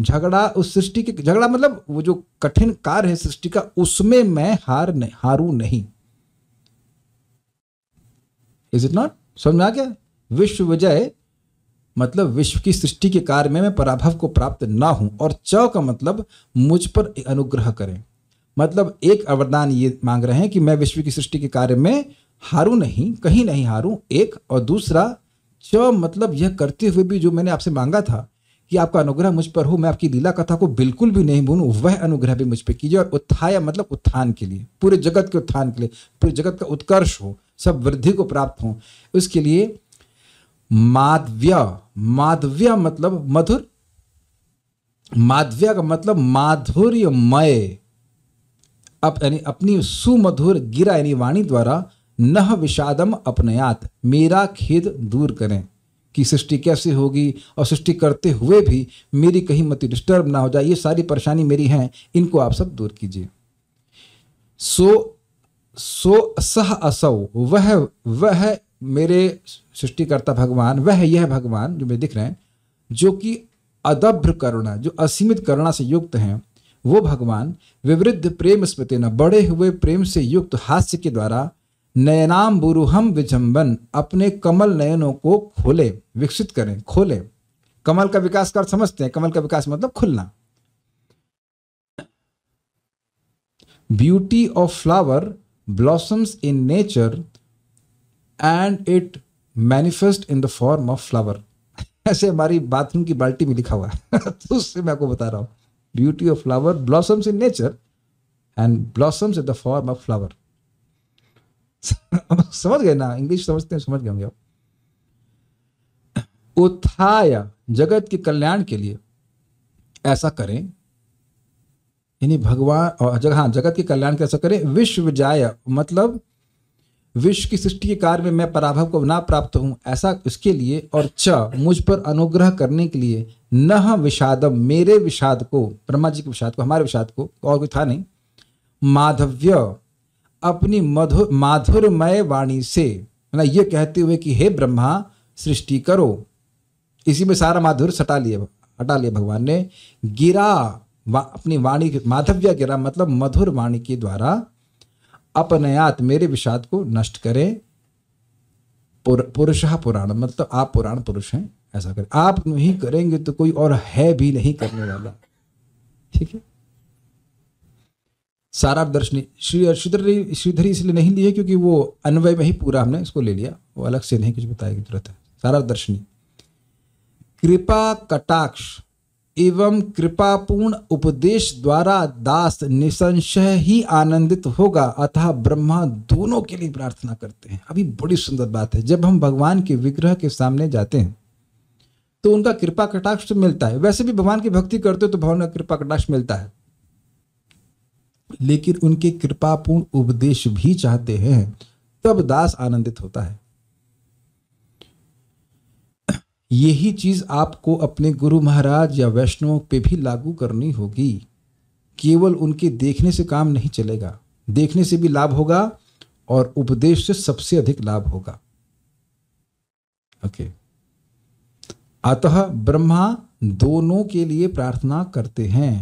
झगड़ा उस सृष्टि के झगड़ा मतलब वो जो कठिन कार्य है सृष्टि का उसमें मैं हार नहीं हारू नहीं इज इट नॉट समझ आ गया विश्व विजय मतलब विश्व की सृष्टि के कार्य में मैं पराभव को प्राप्त ना हूं और च का मतलब मुझ पर अनुग्रह करें मतलब एक अवरदान ये मांग रहे हैं कि मैं विश्व की सृष्टि के कार्य में हारू नहीं कहीं नहीं हारू एक और दूसरा च मतलब यह करते हुए भी जो मैंने आपसे मांगा था ये आपका अनुग्रह मुझ पर हो मैं आपकी लीला कथा को बिल्कुल भी नहीं भूलूँ वह अनुग्रह भी मुझ पर कीजिए और उत्थाया मतलब उत्थान के लिए पूरे जगत के उत्थान के लिए पूरे जगत का उत्कर्ष हो सब वृद्धि को प्राप्त हो उसके लिए माधव्य माधव्य मतलब मधुर माधव्य का मतलब माधुर्यमय अप यानी अपनी सुमधुर गिरा यानी वाणी द्वारा नह विषादम अपनयात मेरा खेद दूर करें कि सृष्टि कैसे होगी और सृष्टि करते हुए भी मेरी कहीं मति डिस्टर्ब ना हो जाए ये सारी परेशानी मेरी हैं इनको आप सब दूर कीजिए सो सो सह असौ वह वह मेरे सृष्टिकर्ता भगवान वह यह भगवान जो मेरे दिख रहे हैं जो कि अदभ्र करुणा जो असीमित करुणा से युक्त हैं वो भगवान विवृद्ध प्रेम स्मृति न बढ़े हुए प्रेम से युक्त हास्य के द्वारा नयनाम बुरुहम विजम्बन अपने कमल नयनों को खोले विकसित करें खोले कमल का विकास कर समझते हैं कमल का विकास मतलब खुलना beauty of flower blossoms in nature and it manifest in the form of flower ऐसे हमारी बाथरूम की बाल्टी में लिखा हुआ है [laughs] तो उससे मैं आपको बता रहा हूं beauty of flower blossoms in nature and blossoms in the form of flower [laughs] समझ गए ना इंग्लिश समझते हैं समझ गए होंगे आप उत्थाय जगत के कल्याण के लिए ऐसा करें यानी भगवान और जग हाँ जगत के कल्याण के ऐसा करें विश्व जाय मतलब विश्व की सृष्टि के कार्य में मैं पराभव को ना प्राप्त हूं ऐसा उसके लिए और च मुझ पर अनुग्रह करने के लिए न विषादम मेरे विषाद को ब्रह्मा जी के विषाद को हमारे विषाद को और कोई था नहीं माधव्य अपनी मधुर माधुरमय वाणी से मतलब ये कहते हुए कि हे ब्रह्मा सृष्टि करो इसी में सारा माधुर सटा लिए हटा लिया भगवान ने गिरा वा, अपनी वाणी माधव्या गिरा मतलब मधुर वाणी के द्वारा अपनयात मेरे विषाद को नष्ट करें पुरुष पुराण मतलब आप पुराण पुरुष हैं ऐसा करें आप नहीं करेंगे तो कोई और है भी नहीं करने वाला ठीक है सारा दर्शनी श्री श्रीधरी श्रीधरी इसलिए नहीं लिए क्योंकि वो अन्वय में ही पूरा हमने इसको ले लिया वो अलग से नहीं कुछ बताया की जरूरत है सारा दर्शनी कृपा कटाक्ष एवं कृपापूर्ण उपदेश द्वारा दास निसंशय ही आनंदित होगा अतः ब्रह्मा दोनों के लिए प्रार्थना करते हैं अभी बड़ी सुंदर बात है जब हम भगवान के विग्रह के सामने जाते हैं तो उनका कृपा कटाक्ष मिलता है वैसे भी भगवान की भक्ति करते हो तो भगवान का कृपा कटाक्ष मिलता है लेकिन उनके कृपापूर्ण उपदेश भी चाहते हैं तब दास आनंदित होता है यही चीज आपको अपने गुरु महाराज या वैष्णव पे भी लागू करनी होगी केवल उनके देखने से काम नहीं चलेगा देखने से भी लाभ होगा और उपदेश से सबसे अधिक लाभ होगा ओके okay. अतः ब्रह्मा दोनों के लिए प्रार्थना करते हैं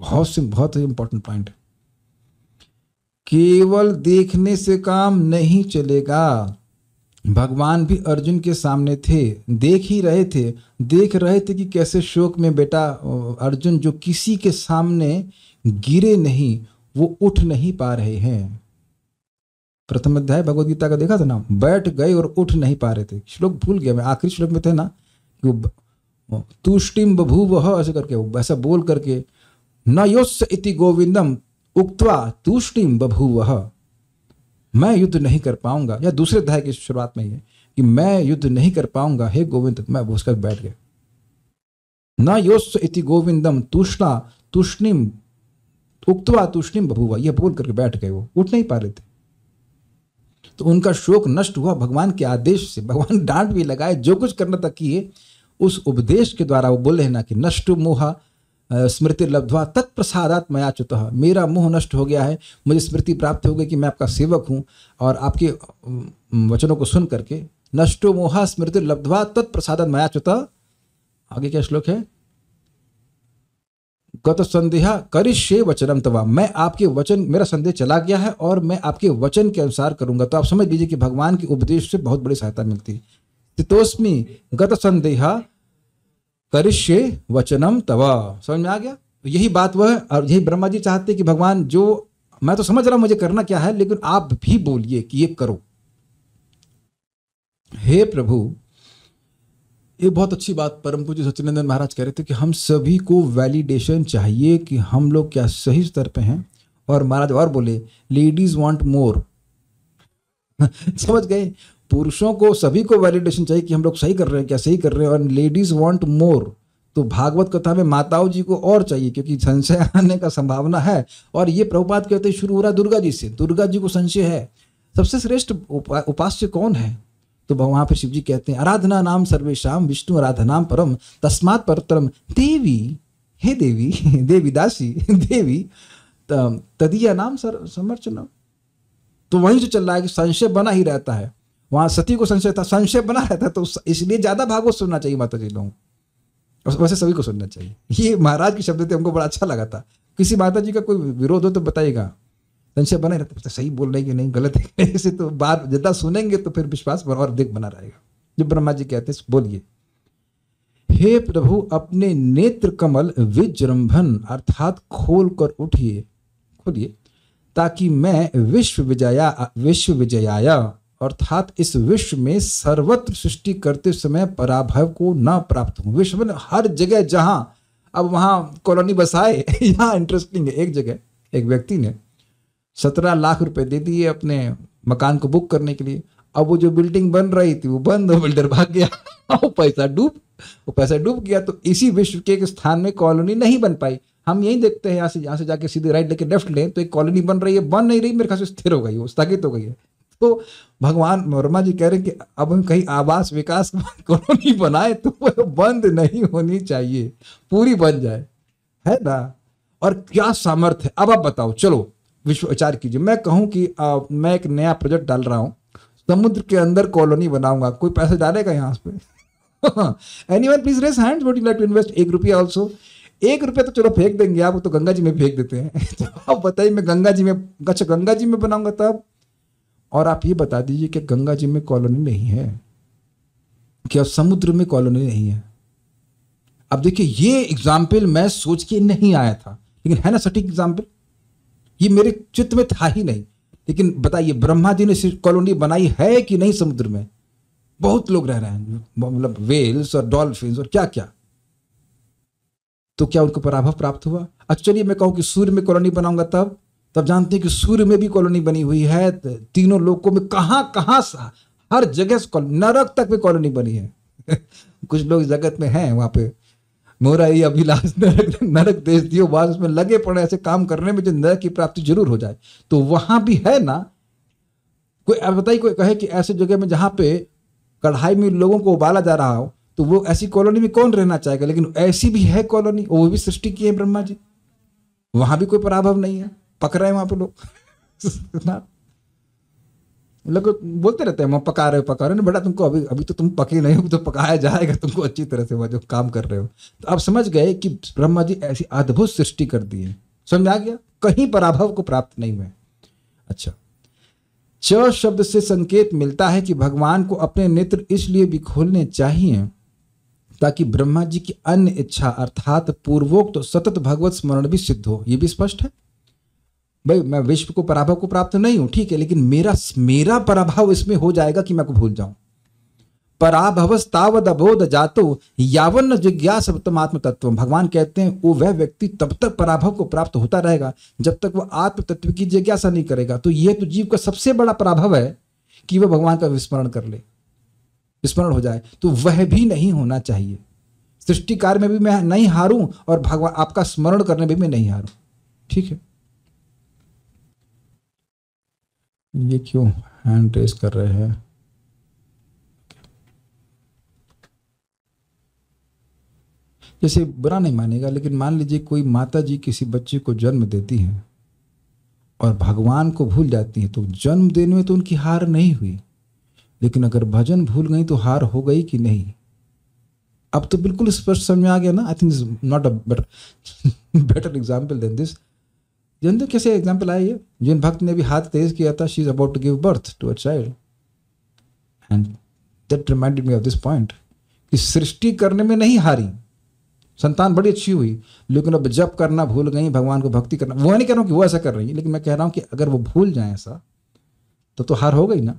बहुत से बहुत इंपॉर्टेंट पॉइंट है केवल देखने से काम नहीं चलेगा भगवान भी अर्जुन के सामने थे देख ही रहे थे देख रहे थे कि कैसे शोक में बेटा अर्जुन जो किसी के सामने गिरे नहीं वो उठ नहीं पा रहे हैं प्रथम अध्याय भगवत गीता का देखा था ना बैठ गए और उठ नहीं पा रहे थे श्लोक भूल गया मैं आखिरी श्लोक में थे ना कि तुष्टिम बभू वह ऐसे करके वैसा बोल करके न योस्य इति गोविंदम उक्तवा तूष्टिम बभूव मैं युद्ध नहीं कर पाऊंगा या दूसरे अध्याय की शुरुआत में ही है कि मैं युद्ध नहीं कर पाऊंगा हे गोविंद मैं भूसकर बैठ गया न योस्व इति गोविंदम तूष्णा तूष्णिम उक्तवा तूष्णिम बभुआ यह बोल करके बैठ गए वो उठ नहीं पा रहे थे तो उनका शोक नष्ट हुआ भगवान के आदेश से भगवान डांट भी लगाए जो कुछ करना तक किए उस उपदेश के द्वारा वो बोले ना कि नष्ट मोहा स्मृति लब्धवा तत्प्रसादात मया च्युत मेरा मोह नष्ट हो गया है मुझे स्मृति प्राप्त हो गई कि मैं आपका सेवक हूँ और आपके वचनों को सुन करके नष्टो मोहा स्मृति लब्धवा तत्प्रसादात मया च्युत आगे क्या श्लोक है गत संदेहा करिष्य वचनम तवा मैं आपके वचन मेरा संदेह चला गया है और मैं आपके वचन के अनुसार करूंगा तो आप समझ लीजिए कि भगवान के उपदेश से बहुत बड़ी सहायता मिलती है तितोस्मी गत संदेहा करिष्य वचनम तवा समझ में आ गया तो यही बात वह और यही ब्रह्मा जी चाहते कि भगवान जो मैं तो समझ रहा हूं मुझे करना क्या है लेकिन आप भी बोलिए कि ये करो हे प्रभु ये बहुत अच्छी बात परम पूज्य सचिनंदन महाराज कह रहे थे कि हम सभी को वैलिडेशन चाहिए कि हम लोग क्या सही स्तर पे हैं और महाराज और बोले लेडीज वांट मोर समझ गए पुरुषों को सभी को वैलिडेशन चाहिए कि हम लोग सही कर रहे हैं क्या सही कर रहे हैं और लेडीज वांट मोर तो भागवत कथा में माताओं जी को और चाहिए क्योंकि संशय [laughs] आने का संभावना है और ये प्रभुपात कहते हैं शुरू हो रहा दुर्गा जी से दुर्गा जी को संशय है सबसे श्रेष्ठ उपा, उपास्य कौन है तो वहां पर शिव जी कहते हैं आराधना नाम सर्वेशम विष्णु आराधना परम तस्मात परतरम देवी हे देवी [laughs] देवी दासी [laughs] देवी तदिया नाम सर समर्चना तो वहीं से चल रहा है कि संशय बना ही रहता है वहाँ सती को संशय था संशय बना रहता तो इसलिए ज़्यादा भागवत सुनना चाहिए माता जी लोगों को वैसे सभी को सुनना चाहिए ये महाराज के शब्द थे हमको बड़ा अच्छा लगा था किसी माता जी का कोई विरोध हो तो बताइएगा संशय बना रहता है सही बोल रहे कि नहीं गलत है तो बात ज़्यादा सुनेंगे तो फिर विश्वास और अधिक बना रहेगा जो ब्रह्मा जी कहते हैं बोलिए हे प्रभु अपने नेत्र कमल विजृंभन अर्थात खोल कर उठिए खोलिए ताकि मैं विश्व विजया विश्व विजयाया अर्थात इस विश्व में सर्वत्र सृष्टि करते समय पराभव को ना प्राप्त हो विश्व में हर जगह जहां अब वहां कॉलोनी बसाए यहाँ इंटरेस्टिंग है एक जगह एक व्यक्ति ने सत्रह लाख रुपए दे दिए अपने मकान को बुक करने के लिए अब वो जो बिल्डिंग बन रही थी वो बंद हो बिल्डर भाग गया [laughs] वो पैसा डूब वो पैसा डूब गया तो इसी विश्व के एक स्थान में कॉलोनी नहीं बन पाई हम यही देखते हैं यहाँ से यहाँ से जाके सीधे राइट लेके लेफ्ट लें तो एक कॉलोनी बन रही है बन नहीं रही मेरे खास स्थिर हो गई वो स्थगित हो गई है तो भगवान वर्मा जी कह रहे कि अब हम कहीं आवास विकास [laughs] कॉलोनी बनाए तो वह बंद नहीं होनी चाहिए पूरी बन जाए है ना और क्या सामर्थ्य है अब आप बताओ चलो विचार कीजिए मैं कहूँ कि आ, मैं एक नया प्रोजेक्ट डाल रहा हूँ समुद्र के अंदर कॉलोनी बनाऊंगा कोई पैसा डालेगा यहाँ पे anyone please raise hand would like to invest एक रुपया ऑल्सो एक रुपया तो चलो फेंक देंगे आप तो गंगा जी में फेंक देते हैं [laughs] तो आप बताइए मैं गंगा जी में अच्छा गंगा जी में बनाऊंगा तब और आप ये बता दीजिए कि गंगा जी में कॉलोनी नहीं है क्या समुद्र में कॉलोनी नहीं है अब देखिए ये एग्जाम्पल मैं सोच के नहीं आया था लेकिन है ना सटीक एग्जाम्पल ये मेरे चित्त में था ही नहीं लेकिन बताइए ब्रह्मा जी ने कॉलोनी बनाई है कि नहीं समुद्र में बहुत लोग रह रहे हैं मतलब वेल्स और डॉल्फिन और क्या क्या तो क्या उनको पराभव प्राप्त हुआ अच्छा चलिए मैं कहूं कि सूर्य में कॉलोनी बनाऊंगा तब तब जानते हैं कि सूर्य में भी कॉलोनी बनी हुई है तीनों लोगों में कहाँ कहाँ हर जगह नरक तक में कॉलोनी बनी है [laughs] कुछ लोग जगत में हैं वहाँ पे मोरा ये अभिलाष नरक नरक देश दियो बाद उसमें लगे पड़े ऐसे काम करने में जो नरक की प्राप्ति जरूर हो जाए तो वहां भी है ना कोई अब बताइए कोई कहे कि ऐसे जगह में जहाँ पे कढ़ाई में लोगों को उबाला जा रहा हो तो वो ऐसी कॉलोनी में कौन रहना चाहेगा लेकिन ऐसी भी है कॉलोनी वो भी सृष्टि की है ब्रह्मा जी वहां भी कोई पराभव नहीं है पक रहे हैं वहां पे लोग लोग बोलते रहते हैं पका रहे हो पका रहे हो बेटा तुमको अभी अभी तो तुम पके नहीं हो तो पकाया जाएगा तुमको अच्छी तरह से वह जो काम कर रहे हो तो आप समझ गए कि ब्रह्मा जी ऐसी अद्भुत सृष्टि कर दी है समझ आ गया कहीं पराभव को प्राप्त नहीं हुए अच्छा च शब्द से संकेत मिलता है कि भगवान को अपने नेत्र इसलिए भी खोलने चाहिए ताकि ब्रह्मा जी की अन्य इच्छा अर्थात पूर्वोक्त तो सतत भगवत स्मरण भी सिद्ध हो ये भी स्पष्ट है भाई मैं विश्व को पराभव को प्राप्त नहीं हूं ठीक है लेकिन मेरा मेरा पराभव इसमें हो जाएगा कि मैं को भूल जाऊं पराभवस्तावद अबोध जातो यावन जिज्ञास आत्म तत्व भगवान कहते हैं वो वह व्यक्ति तब तक पराभव को प्राप्त होता रहेगा जब तक वह आत्म तत्व की जिज्ञासा नहीं करेगा तो यह तो जीव का सबसे बड़ा पराभव है कि वह भगवान का विस्मरण कर ले विस्मरण हो जाए तो वह भी नहीं होना चाहिए सृष्टि कार्य में भी मैं नहीं हारूं और भगवान आपका स्मरण करने में भी मैं नहीं हारूं ठीक है ये क्यों हैंड रेस कर रहे हैं जैसे बुरा नहीं मानेगा लेकिन मान लीजिए कोई माता जी किसी बच्चे को जन्म देती है और भगवान को भूल जाती है तो जन्म देने में तो उनकी हार नहीं हुई लेकिन अगर भजन भूल गई तो हार हो गई कि नहीं अब तो बिल्कुल स्पष्ट समझ में आ गया ना I think not a better better example than this जयंदु कैसे एग्जाम्पल आए ये जिन भक्त ने भी हाथ तेज किया था she is about to give birth to a child and that reminded me of this point कि सृष्टि करने में नहीं हारी संतान बड़ी अच्छी हुई लेकिन अब जब करना भूल गई भगवान को भक्ति करना वो नहीं कह रहा हूँ कि वो ऐसा कर रही है लेकिन मैं कह रहा हूँ कि अगर वो भूल जाए ऐसा तो तो हार हो गई ना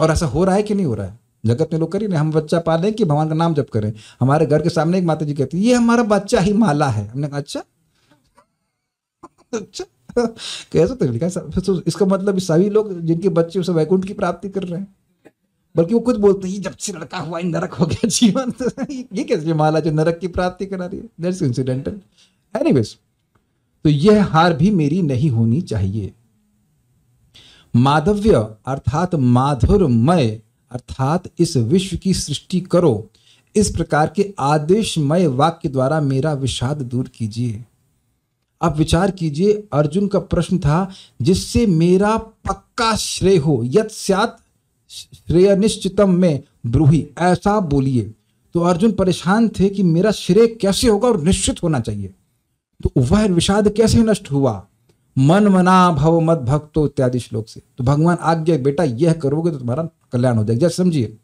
और ऐसा हो रहा है कि नहीं हो रहा है जगत में लोग करी नहीं हम बच्चा पालें कि भगवान का नाम जप करें हमारे घर के सामने एक माता जी कहती है ये हमारा बच्चा ही माला है हमने कहा अच्छा अच्छा कैसे तो तो इसका मतलब सभी लोग जिनके बच्चे उसे वैकुंठ की प्राप्ति कर रहे हैं बल्कि वो खुद बोलते हैं जब से लड़का हुआ नरक हो गया जीवन तो [laughs] ये कैसे माला जो नरक की प्राप्ति करा रही है दैट्स इंसिडेंटल एनीवेज तो यह हार भी मेरी नहीं होनी चाहिए माधव्य अर्थात माधुरमय अर्थात इस विश्व की सृष्टि करो इस प्रकार के आदेशमय वाक्य द्वारा मेरा विषाद दूर कीजिए आप विचार कीजिए अर्जुन का प्रश्न था जिससे मेरा पक्का श्रेय हो यत श्रेय निश्चितम में ब्रूही ऐसा बोलिए तो अर्जुन परेशान थे कि मेरा श्रेय कैसे होगा और निश्चित होना चाहिए तो वह विषाद कैसे नष्ट हुआ मन मना भव मत भक्तो इत्यादि श्लोक से तो भगवान आज्ञा बेटा यह करोगे तो तुम्हारा कल्याण हो जाएगा जैसे समझिए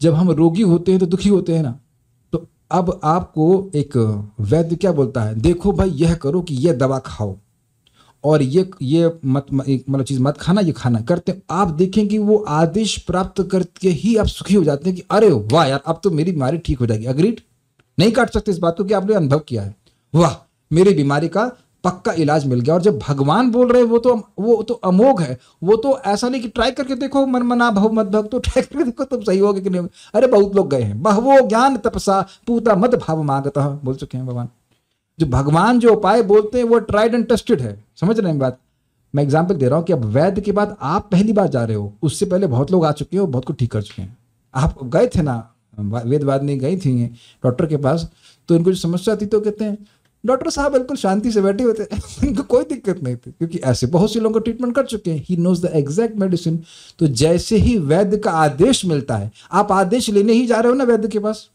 जब हम रोगी होते हैं तो दुखी होते हैं ना अब आपको एक वैद्य क्या बोलता है देखो भाई यह करो कि यह दवा खाओ और ये ये मत मतलब चीज़ मत खाना ये खाना करते आप देखें कि वो आदेश प्राप्त करके ही आप सुखी हो जाते हैं कि अरे वाह यार अब तो मेरी बीमारी ठीक हो जाएगी अग्रीड नहीं काट सकते इस बात को कि आपने अनुभव किया है वाह मेरी बीमारी का पक्का इलाज मिल गया और जब भगवान बोल रहे वो तो वो तो अमोघ है वो तो ऐसा नहीं कि ट्राई करके देखो मन मना भव मत भग तो ट्राई करके देखो तुम सही होगे कि नहीं अरे बहुत लोग गए हैं बहवो ज्ञान तपसा पूता मत भाव मांगता बोल चुके हैं भगवान जो भगवान जो उपाय बोलते हैं वो ट्राइड एंड टेस्टेड है समझ रहे हैं बात मैं एग्जाम्पल दे रहा हूँ कि अब वैद्य के बाद आप पहली बार जा रहे हो उससे पहले बहुत लोग आ चुके हैं और बहुत कुछ ठीक कर चुके हैं आप गए थे ना वेदवाद नहीं गई थी डॉक्टर के पास तो इनको जो समस्या थी तो कहते हैं डॉक्टर साहब बिल्कुल शांति से बैठे हुए थे उनको [laughs] कोई दिक्कत नहीं थी क्योंकि ऐसे बहुत से लोगों को ट्रीटमेंट कर चुके हैं he knows the exact medicine तो जैसे ही वैद्य का आदेश मिलता है आप आदेश लेने ही जा रहे हो ना वैद्य के पास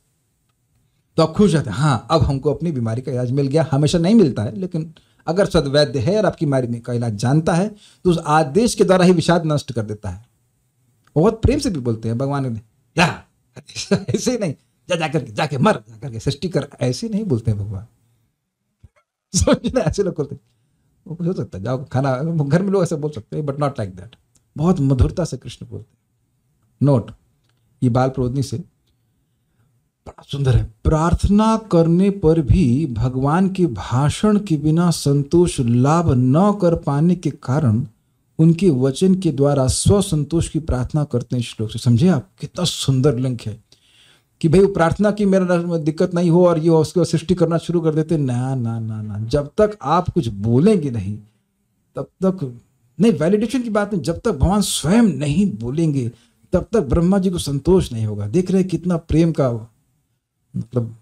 तो आप खुश रहते हैं हाँ अब हमको अपनी बीमारी का इलाज मिल गया हमेशा नहीं मिलता है लेकिन अगर सदवैद्य है और आपकी बीमारी का इलाज जानता है तो उस आदेश के द्वारा ही विषाद नष्ट कर देता है बहुत प्रेम से भी बोलते हैं भगवान ने जा ऐसे नहीं जा जा करके जाके मर जा करके सृष्टि कर ऐसे नहीं बोलते हैं भगवान समझना [laughs] ऐसे लोग करते वो कुछ हो सकता है जाओ खाना घर में लोग ऐसे बोल सकते हैं बट नॉट लाइक दैट बहुत मधुरता से कृष्ण बोलते नोट ये बाल प्रोदनी से बड़ा सुंदर है प्रार्थना करने पर भी भगवान के भाषण के बिना संतोष लाभ न कर पाने के कारण उनके वचन के द्वारा स्वसंतोष की प्रार्थना करते हैं श्लोक से समझे आप कितना सुंदर लिंक है कि भाई वो प्रार्थना की मेरा दिक्कत नहीं हो और ये उसके सृष्टि करना शुरू कर देते ना ना ना ना जब तक आप कुछ बोलेंगे नहीं तब तक नहीं वैलिडेशन की बात नहीं जब तक भगवान स्वयं नहीं बोलेंगे तब तक ब्रह्मा जी को संतोष नहीं होगा देख रहे कितना प्रेम का मतलब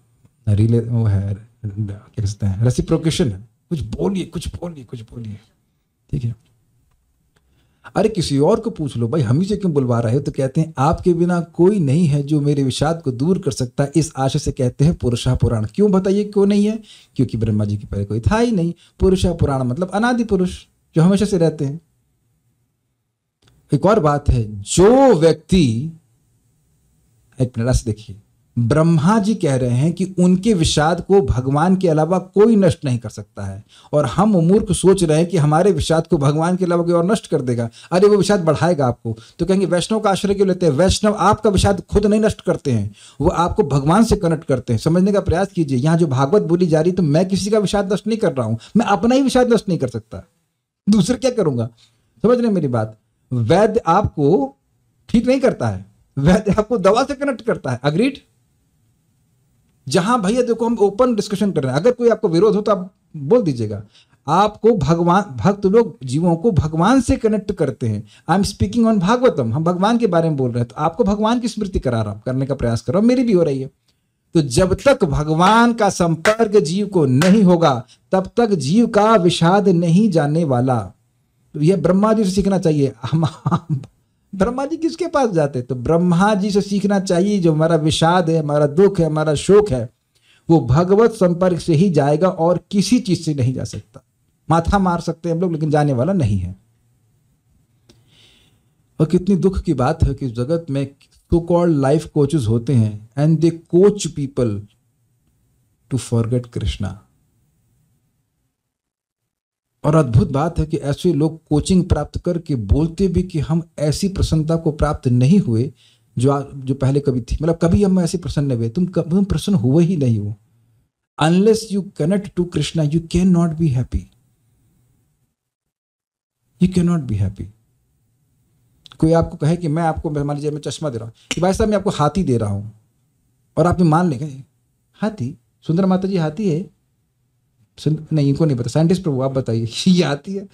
रिले वो है क्या कहते हैं रेसिप्रोकेशन है कुछ बोलिए कुछ बोलिए कुछ बोलिए ठीक है अरे किसी और को पूछ लो भाई हम ही से क्यों बुलवा रहे हो तो कहते हैं आपके बिना कोई नहीं है जो मेरे विषाद को दूर कर सकता है इस आशय से कहते हैं पुरुषा पुराण क्यों बताइए क्यों नहीं है क्योंकि ब्रह्मा जी के पहले कोई था ही नहीं पुरुषा पुराण मतलब अनादि पुरुष जो हमेशा से रहते हैं एक और बात है जो व्यक्ति एक मिनट देखिए ब्रह्मा जी कह रहे हैं कि उनके विषाद को भगवान के अलावा कोई नष्ट नहीं कर सकता है और हम मूर्ख सोच रहे हैं कि हमारे विषाद को भगवान के अलावा कोई और नष्ट कर देगा अरे वो विषाद बढ़ाएगा आपको तो कहेंगे वैष्णव का आश्रय क्यों लेते हैं वैष्णव आपका विषाद खुद नहीं नष्ट करते हैं वो आपको भगवान से कनेक्ट करते हैं समझने का प्रयास कीजिए यहाँ जो भागवत बोली जा रही तो मैं किसी का विषाद नष्ट नहीं कर रहा हूँ मैं अपना ही विषाद नष्ट नहीं कर सकता दूसरे क्या करूंगा समझ रहे मेरी बात वैद्य आपको ठीक नहीं करता है वैद्य आपको दवा से कनेक्ट करता है अग्रीड जहां भैया देखो हम ओपन डिस्कशन कर रहे हैं अगर कोई आपको विरोध हो तो आप बोल दीजिएगा आपको भगवान भक्त लोग जीवों को भगवान से कनेक्ट करते हैं I am speaking on Bhagavatam हम भगवान के बारे में बोल रहे हैं तो आपको भगवान की स्मृति करा रहा हूं करने का प्रयास कर रहा हूं मेरी भी हो रही है तो जब तक भगवान का संपर्क जीव को नहीं होगा तब तक जीव का विषाद नहीं जाने वाला तो यह ब्रह्मा जी से सीखना चाहिए हम ब्रह्मा जी किसके पास जाते तो ब्रह्मा जी से सीखना चाहिए जो हमारा विषाद है हमारा दुख है हमारा शोक है वो भगवत संपर्क से ही जाएगा और किसी चीज से नहीं जा सकता माथा मार सकते हैं हम लोग लेकिन जाने वाला नहीं है और कितनी दुख की बात है कि जगत में सो कॉल्ड लाइफ कोचेज होते हैं and they coach people to forget Krishna और अद्भुत बात है कि ऐसे लोग कोचिंग प्राप्त करके बोलते भी कि हम ऐसी प्रसन्नता को प्राप्त नहीं हुए जो जो पहले कभी थी मतलब कभी हम ऐसे प्रसन्न नहीं हुए तुम कभी प्रसन्न हुए ही नहीं हो unless you connect to Krishna you cannot be happy you cannot be happy कोई आपको कहे कि मैं आपको मान लीजिए मैं चश्मा दे रहा हूँ कि भाई साहब मैं आपको हाथी दे रहा हूँ और आप मान लेंगे हाथी सुंदर माता जी हाथी है नहीं इनको नहीं पता साइंटिस्ट प्रभु आप बताइए [laughs] ये हाथी है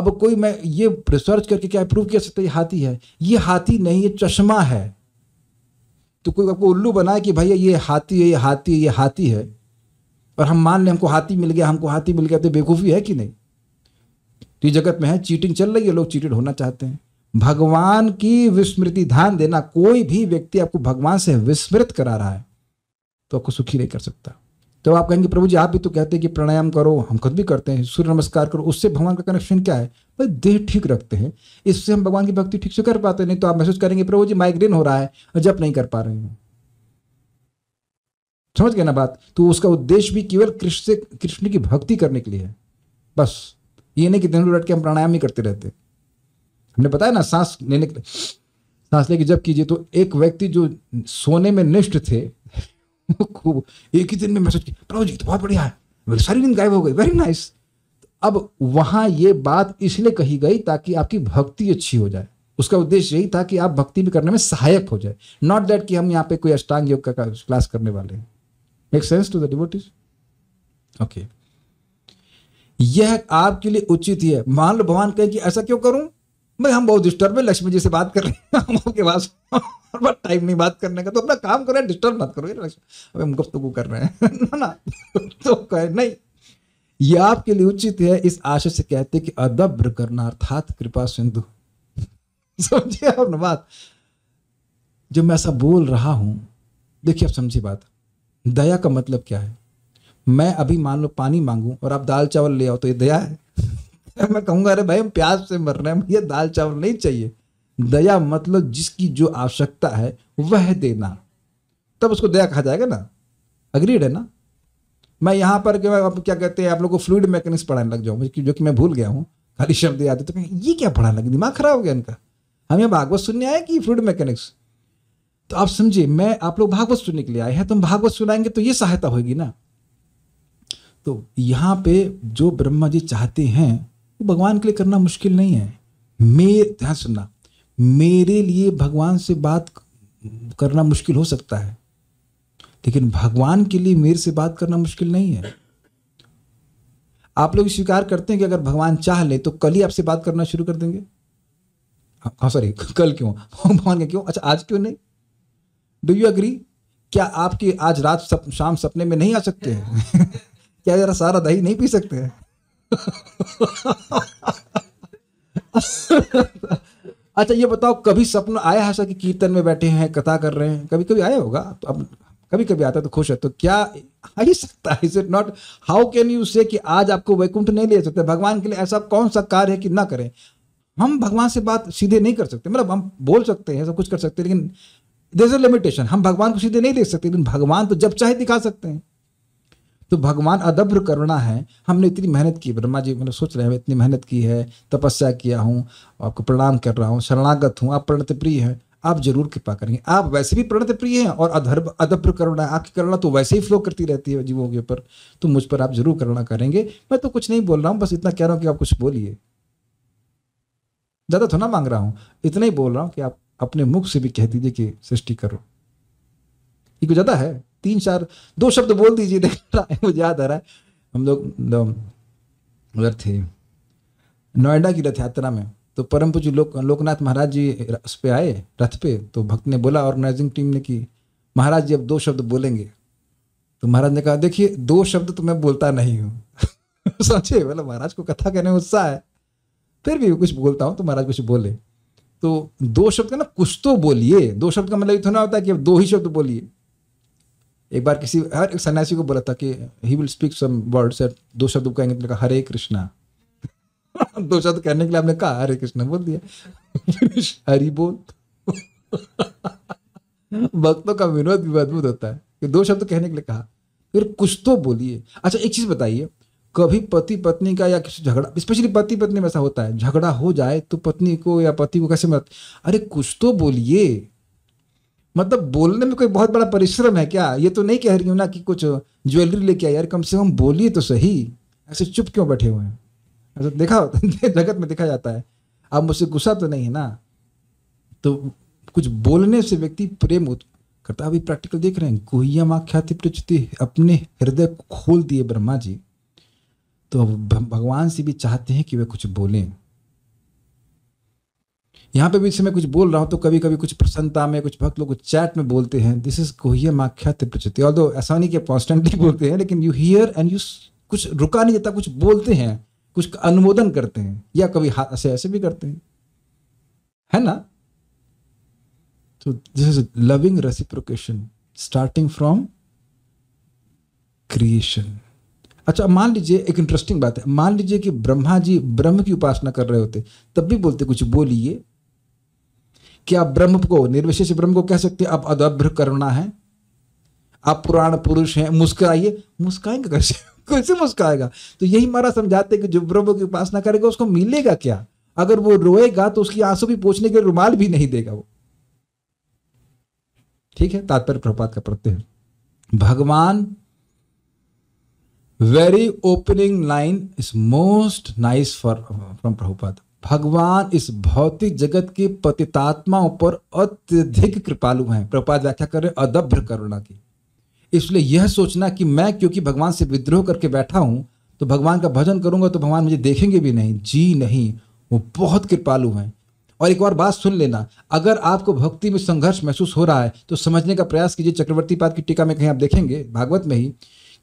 अब कोई मैं ये रिसर्च करके क्या प्रूव कर सकता है हाथी है ये हाथी नहीं ये चश्मा है तो कोई आपको उल्लू बनाए कि भैया ये हाथी है ये हाथी है ये हाथी है और हम मान लें हमको हाथी मिल गया हमको हाथी मिल गया तो बेवकूफ़ी है कि नहीं तो ये जगत में है चीटिंग चल रही है लोग चीटेड होना चाहते हैं भगवान की विस्मृति ध्यान देना कोई भी व्यक्ति आपको भगवान से विस्मृत करा रहा है तो आपको सुखी नहीं कर सकता तो आप कहेंगे प्रभु जी आप भी तो कहते हैं कि प्राणायाम करो हम खुद भी करते हैं सूर्य नमस्कार करो उससे भगवान का कनेक्शन क्या है भाई देह ठीक रखते हैं इससे हम भगवान की भक्ति ठीक से कर पाते नहीं तो आप महसूस करेंगे प्रभु जी माइग्रेन हो रहा है और जब नहीं कर पा रहे हैं समझ गए ना बात तो उसका उद्देश्य भी केवल कृष्ण से कृष्ण की भक्ति करने के लिए है बस ये नहीं कि दिन रट के हम प्राणायाम ही करते रहते हमने बताया ना सांस लेने के सांस लेके जब कीजिए तो एक व्यक्ति जो सोने में निष्ठ थे खूब एक ही दिन में मैसेज किया प्रभु जी तो बहुत बढ़िया है मेरी सारी नींद गायब हो गई वेरी नाइस अब वहां ये बात इसलिए कही गई ताकि आपकी भक्ति अच्छी हो जाए उसका उद्देश्य यही था कि आप भक्ति भी करने में सहायक हो जाए नॉट दैट कि हम यहाँ पे कोई अष्टांग योग का क्लास करने वाले हैं make sense to the devotees okay यह आपके लिए उचित ही है मान लो भगवान कहें कि ऐसा क्यों करूं भाई हम बहुत डिस्टर्ब है लक्ष्मी जी से बात कर रहे हैं हम आपके पास बट टाइम नहीं बात करने का तो अपना काम करो डिस्टर्ब मत करो अभी हम गुफ्तु कर रहे हैं [laughs] ना तो कहे नहीं ये आपके लिए उचित है इस आशय से कहते कि अदब्र करना अर्थात कृपा सिंधु [laughs] समझिए आप ना बात जो मैं ऐसा बोल रहा हूं देखिए आप समझिए बात दया का मतलब क्या है मैं अभी मान लो पानी मांगू और आप दाल चावल ले आओ तो ये दया है [laughs] मैं कहूंगा अरे भाई हम प्याज से मर रहे हैं भैया दाल चावल नहीं चाहिए दया मतलब जिसकी जो आवश्यकता है वह देना तब उसको दया कहा जाएगा ना अग्रीड है ना मैं यहाँ पर क्या कहते हैं आप लोग को फ्लूड मैकेनिक्स पढ़ाने लग जाऊँ जो कि मैं भूल गया हूँ खाली शब्द याद है तो ये क्या पढ़ाने लगे दिमाग खराब हो गया इनका हम यहाँ भागवत सुनने आए कि फ्लूड मैकेनिक्स तो आप समझिए मैं आप लोग भागवत सुनने के लिए आए हैं तो हम भागवत सुनाएंगे तो ये सहायता होगी ना तो यहाँ पे जो ब्रह्मा जी चाहते हैं वो भगवान के लिए करना मुश्किल नहीं है मेरे ध्यान सुनना मेरे लिए भगवान से बात करना मुश्किल हो सकता है लेकिन भगवान के लिए मेरे से बात करना मुश्किल नहीं है आप लोग स्वीकार करते हैं कि अगर भगवान चाह ले तो कल ही आपसे बात करना शुरू कर देंगे हाँ सॉरी हाँ, कल क्यों भगवान के क्यों अच्छा आज क्यों नहीं डू यू अग्री क्या आपके आज रात सप, शाम सपने में नहीं आ सकते हैं [laughs] क्या जरा सारा दही नहीं पी सकते हैं [laughs] अच्छा ये बताओ कभी सपना आया है सर कि कीर्तन में बैठे हैं कथा कर रहे हैं कभी कभी आया होगा तो अब कभी कभी आता तो खुश है तो क्या आ ही सकता है is it not how can you say कि आज आपको वैकुंठ नहीं ले सकते भगवान के लिए ऐसा कौन सा कार्य है कि ना करें हम भगवान से बात सीधे नहीं कर सकते मतलब हम बोल सकते हैं सब कुछ कर सकते हैं लेकिन देर इज अ लिमिटेशन हम भगवान को सीधे नहीं देख सकते लेकिन भगवान तो जब चाहे दिखा सकते हैं तो भगवान अदब्र करुणा है हमने इतनी मेहनत की ब्रह्मा जी मैंने सोच रहे हैं इतनी मेहनत की है तपस्या किया हूँ आपको प्रणाम कर रहा हूँ शरणागत हूँ आप प्रणत प्रिय हैं आप जरूर कृपा करेंगे आप वैसे भी प्रणत प्रिय हैं और अधर्भ अदप्र करुणा आपकी करुणा तो वैसे ही फ्लो करती रहती है जीवों के ऊपर तो मुझ पर आप जरूर करुणा करेंगे मैं तो कुछ नहीं बोल रहा हूँ बस इतना कह रहा हूँ कि आप कुछ बोलिए ज़्यादा थोड़ा मांग रहा हूँ इतना ही बोल रहा हूँ कि आप अपने मुख से भी कह दीजिए कि सृष्टि करो ये कुछ ज़्यादा है तीन चार दो शब्द बोल दीजिए देख रहा है मुझे याद आ रहा है हम लोग उधर थे नोएडा की रथ यात्रा में तो परम पूज्य लोक लोकनाथ महाराज जी उस पर आए रथ पे तो भक्त ने बोला ऑर्गेनाइजिंग टीम ने कि महाराज जी अब दो शब्द बोलेंगे तो महाराज ने कहा देखिए दो शब्द तो मैं बोलता नहीं हूँ [laughs] सोचे बोले महाराज को कथा कहने में उत्साह है फिर भी कुछ बोलता हूँ तो महाराज कुछ बोले तो दो शब्द का ना कुछ तो बोलिए दो शब्द का मतलब इतना होता है कि अब दो ही शब्द बोलिए एक बार किसी हर एक सन्यासी को बोला था कि he will speak some words दो शब्द कहेंगे तो हरे कृष्णा [laughs] दो शब्द कहने के लिए आपने कहा हरे कृष्णा बोल दिया [laughs] हरी बोल [laughs] भक्तों का विनोद भी अद्भुत होता है कि दो शब्द कहने के लिए कहा फिर कुछ तो बोलिए अच्छा एक चीज बताइए कभी पति पत्नी का या किसी झगड़ा स्पेशली पति पत्नी में ऐसा होता है झगड़ा हो जाए तो पत्नी को या पति को कैसे मत अरे कुछ तो बोलिए मतलब बोलने में कोई बहुत बड़ा परिश्रम है क्या ये तो नहीं कह रही हूँ ना कि कुछ ज्वेलरी लेके आई यार कम से कम बोलिए तो सही ऐसे चुप क्यों बैठे हुए हैं ऐसा तो देखा [laughs] जगत में देखा जाता है अब मुझसे गुस्सा तो नहीं है ना तो कुछ बोलने से व्यक्ति प्रेम करता अभी प्रैक्टिकल देख रहे हैं माँ ख्याति प्रचुति अपने हृदय को खोल दिए ब्रह्मा जी तो भगवान से भी चाहते हैं कि वे कुछ बोलें यहाँ पे भी मैं कुछ बोल रहा हूँ तो कभी कभी कुछ प्रसन्नता में कुछ भक्त लोग चैट में बोलते हैं दिस इज कोहिय माख्या तिप्रचित और दो ऐसा नहीं कि कॉन्स्टेंटली [laughs] बोलते हैं लेकिन यू हियर एंड यू कुछ रुका नहीं जाता कुछ बोलते हैं कुछ अनुमोदन करते हैं या कभी ऐसे ऐसे भी करते हैं है ना तो this is loving reciprocation starting from creation अच्छा मान लीजिए एक इंटरेस्टिंग बात है मान लीजिए कि ब्रह्मा जी ब्रह्म की उपासना कर रहे होते तब भी बोलते कुछ बोलिए क्या ब्रह्म को निर्विशेष ब्रह्म को कह सकते आप अदभ्र करुणा है आप पुराण पुरुष हैं मुस्कुराइए मुस्काएंगे कैसे [laughs] कैसे मुस्कुराएगा तो यही हमारा समझाते कि जो ब्रह्म की उपासना करेगा उसको मिलेगा क्या अगर वो रोएगा तो उसकी आंसू भी पोछने के रुमाल भी नहीं देगा वो ठीक है तात्पर्य प्रभात का प्रत्यय भगवान very opening line is most nice for from Prabhupada भगवान इस भौतिक जगत के पतितात्माओं पर अत्यधिक कृपालु हैं प्रपात व्याख्या कर रहे अदभ्य करुणा की इसलिए यह सोचना कि मैं क्योंकि भगवान से विद्रोह करके बैठा हूं तो भगवान का भजन करूँगा तो भगवान मुझे देखेंगे भी नहीं जी नहीं वो बहुत कृपालु हैं और एक बार बात सुन लेना अगर आपको भक्ति में संघर्ष महसूस हो रहा है तो समझने का प्रयास कीजिए चक्रवर्ती पाद की टीका में कहीं आप देखेंगे भागवत में ही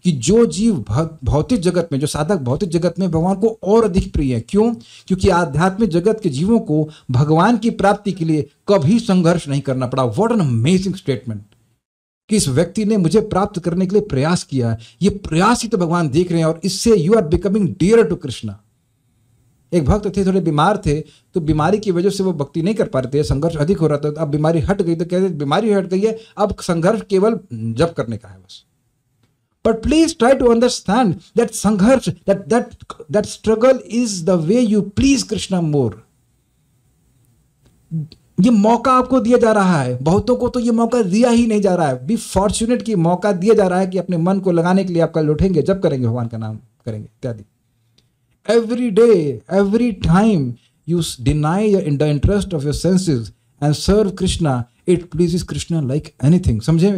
कि जो जीव भौतिक जगत में जो साधक भौतिक जगत में भगवान को और अधिक प्रिय है क्यों क्योंकि आध्यात्मिक जगत के जीवों को भगवान की प्राप्ति के लिए कभी संघर्ष नहीं करना पड़ा वॉट एन अमेजिंग स्टेटमेंट कि इस व्यक्ति ने मुझे प्राप्त करने के लिए प्रयास किया है ये प्रयास ही तो भगवान देख रहे हैं और इससे you are becoming dear to Krishna एक भक्त थे थोड़े बीमार थे तो बीमारी की वजह से वो भक्ति नहीं कर पा रहे थे संघर्ष अधिक हो रहा था तो अब बीमारी हट गई तो कहते बीमारी हट गई है अब संघर्ष केवल जब करने का है बस But please try to understand that Sangharsh, that, that, that struggle is the way you please Krishna more. ये मौका आपको दिया जा रहा है बहुतों को तो ये मौका दिया ही नहीं जा रहा है बी फॉर्चुनेट की मौका दिया जा रहा है कि अपने मन को लगाने के लिए आपका लौटेंगे जब करेंगे भगवान का नाम करेंगे इत्यादि every day, every time you deny in the interest of your senses and serve Krishna, it pleases Krishna like anything. समझे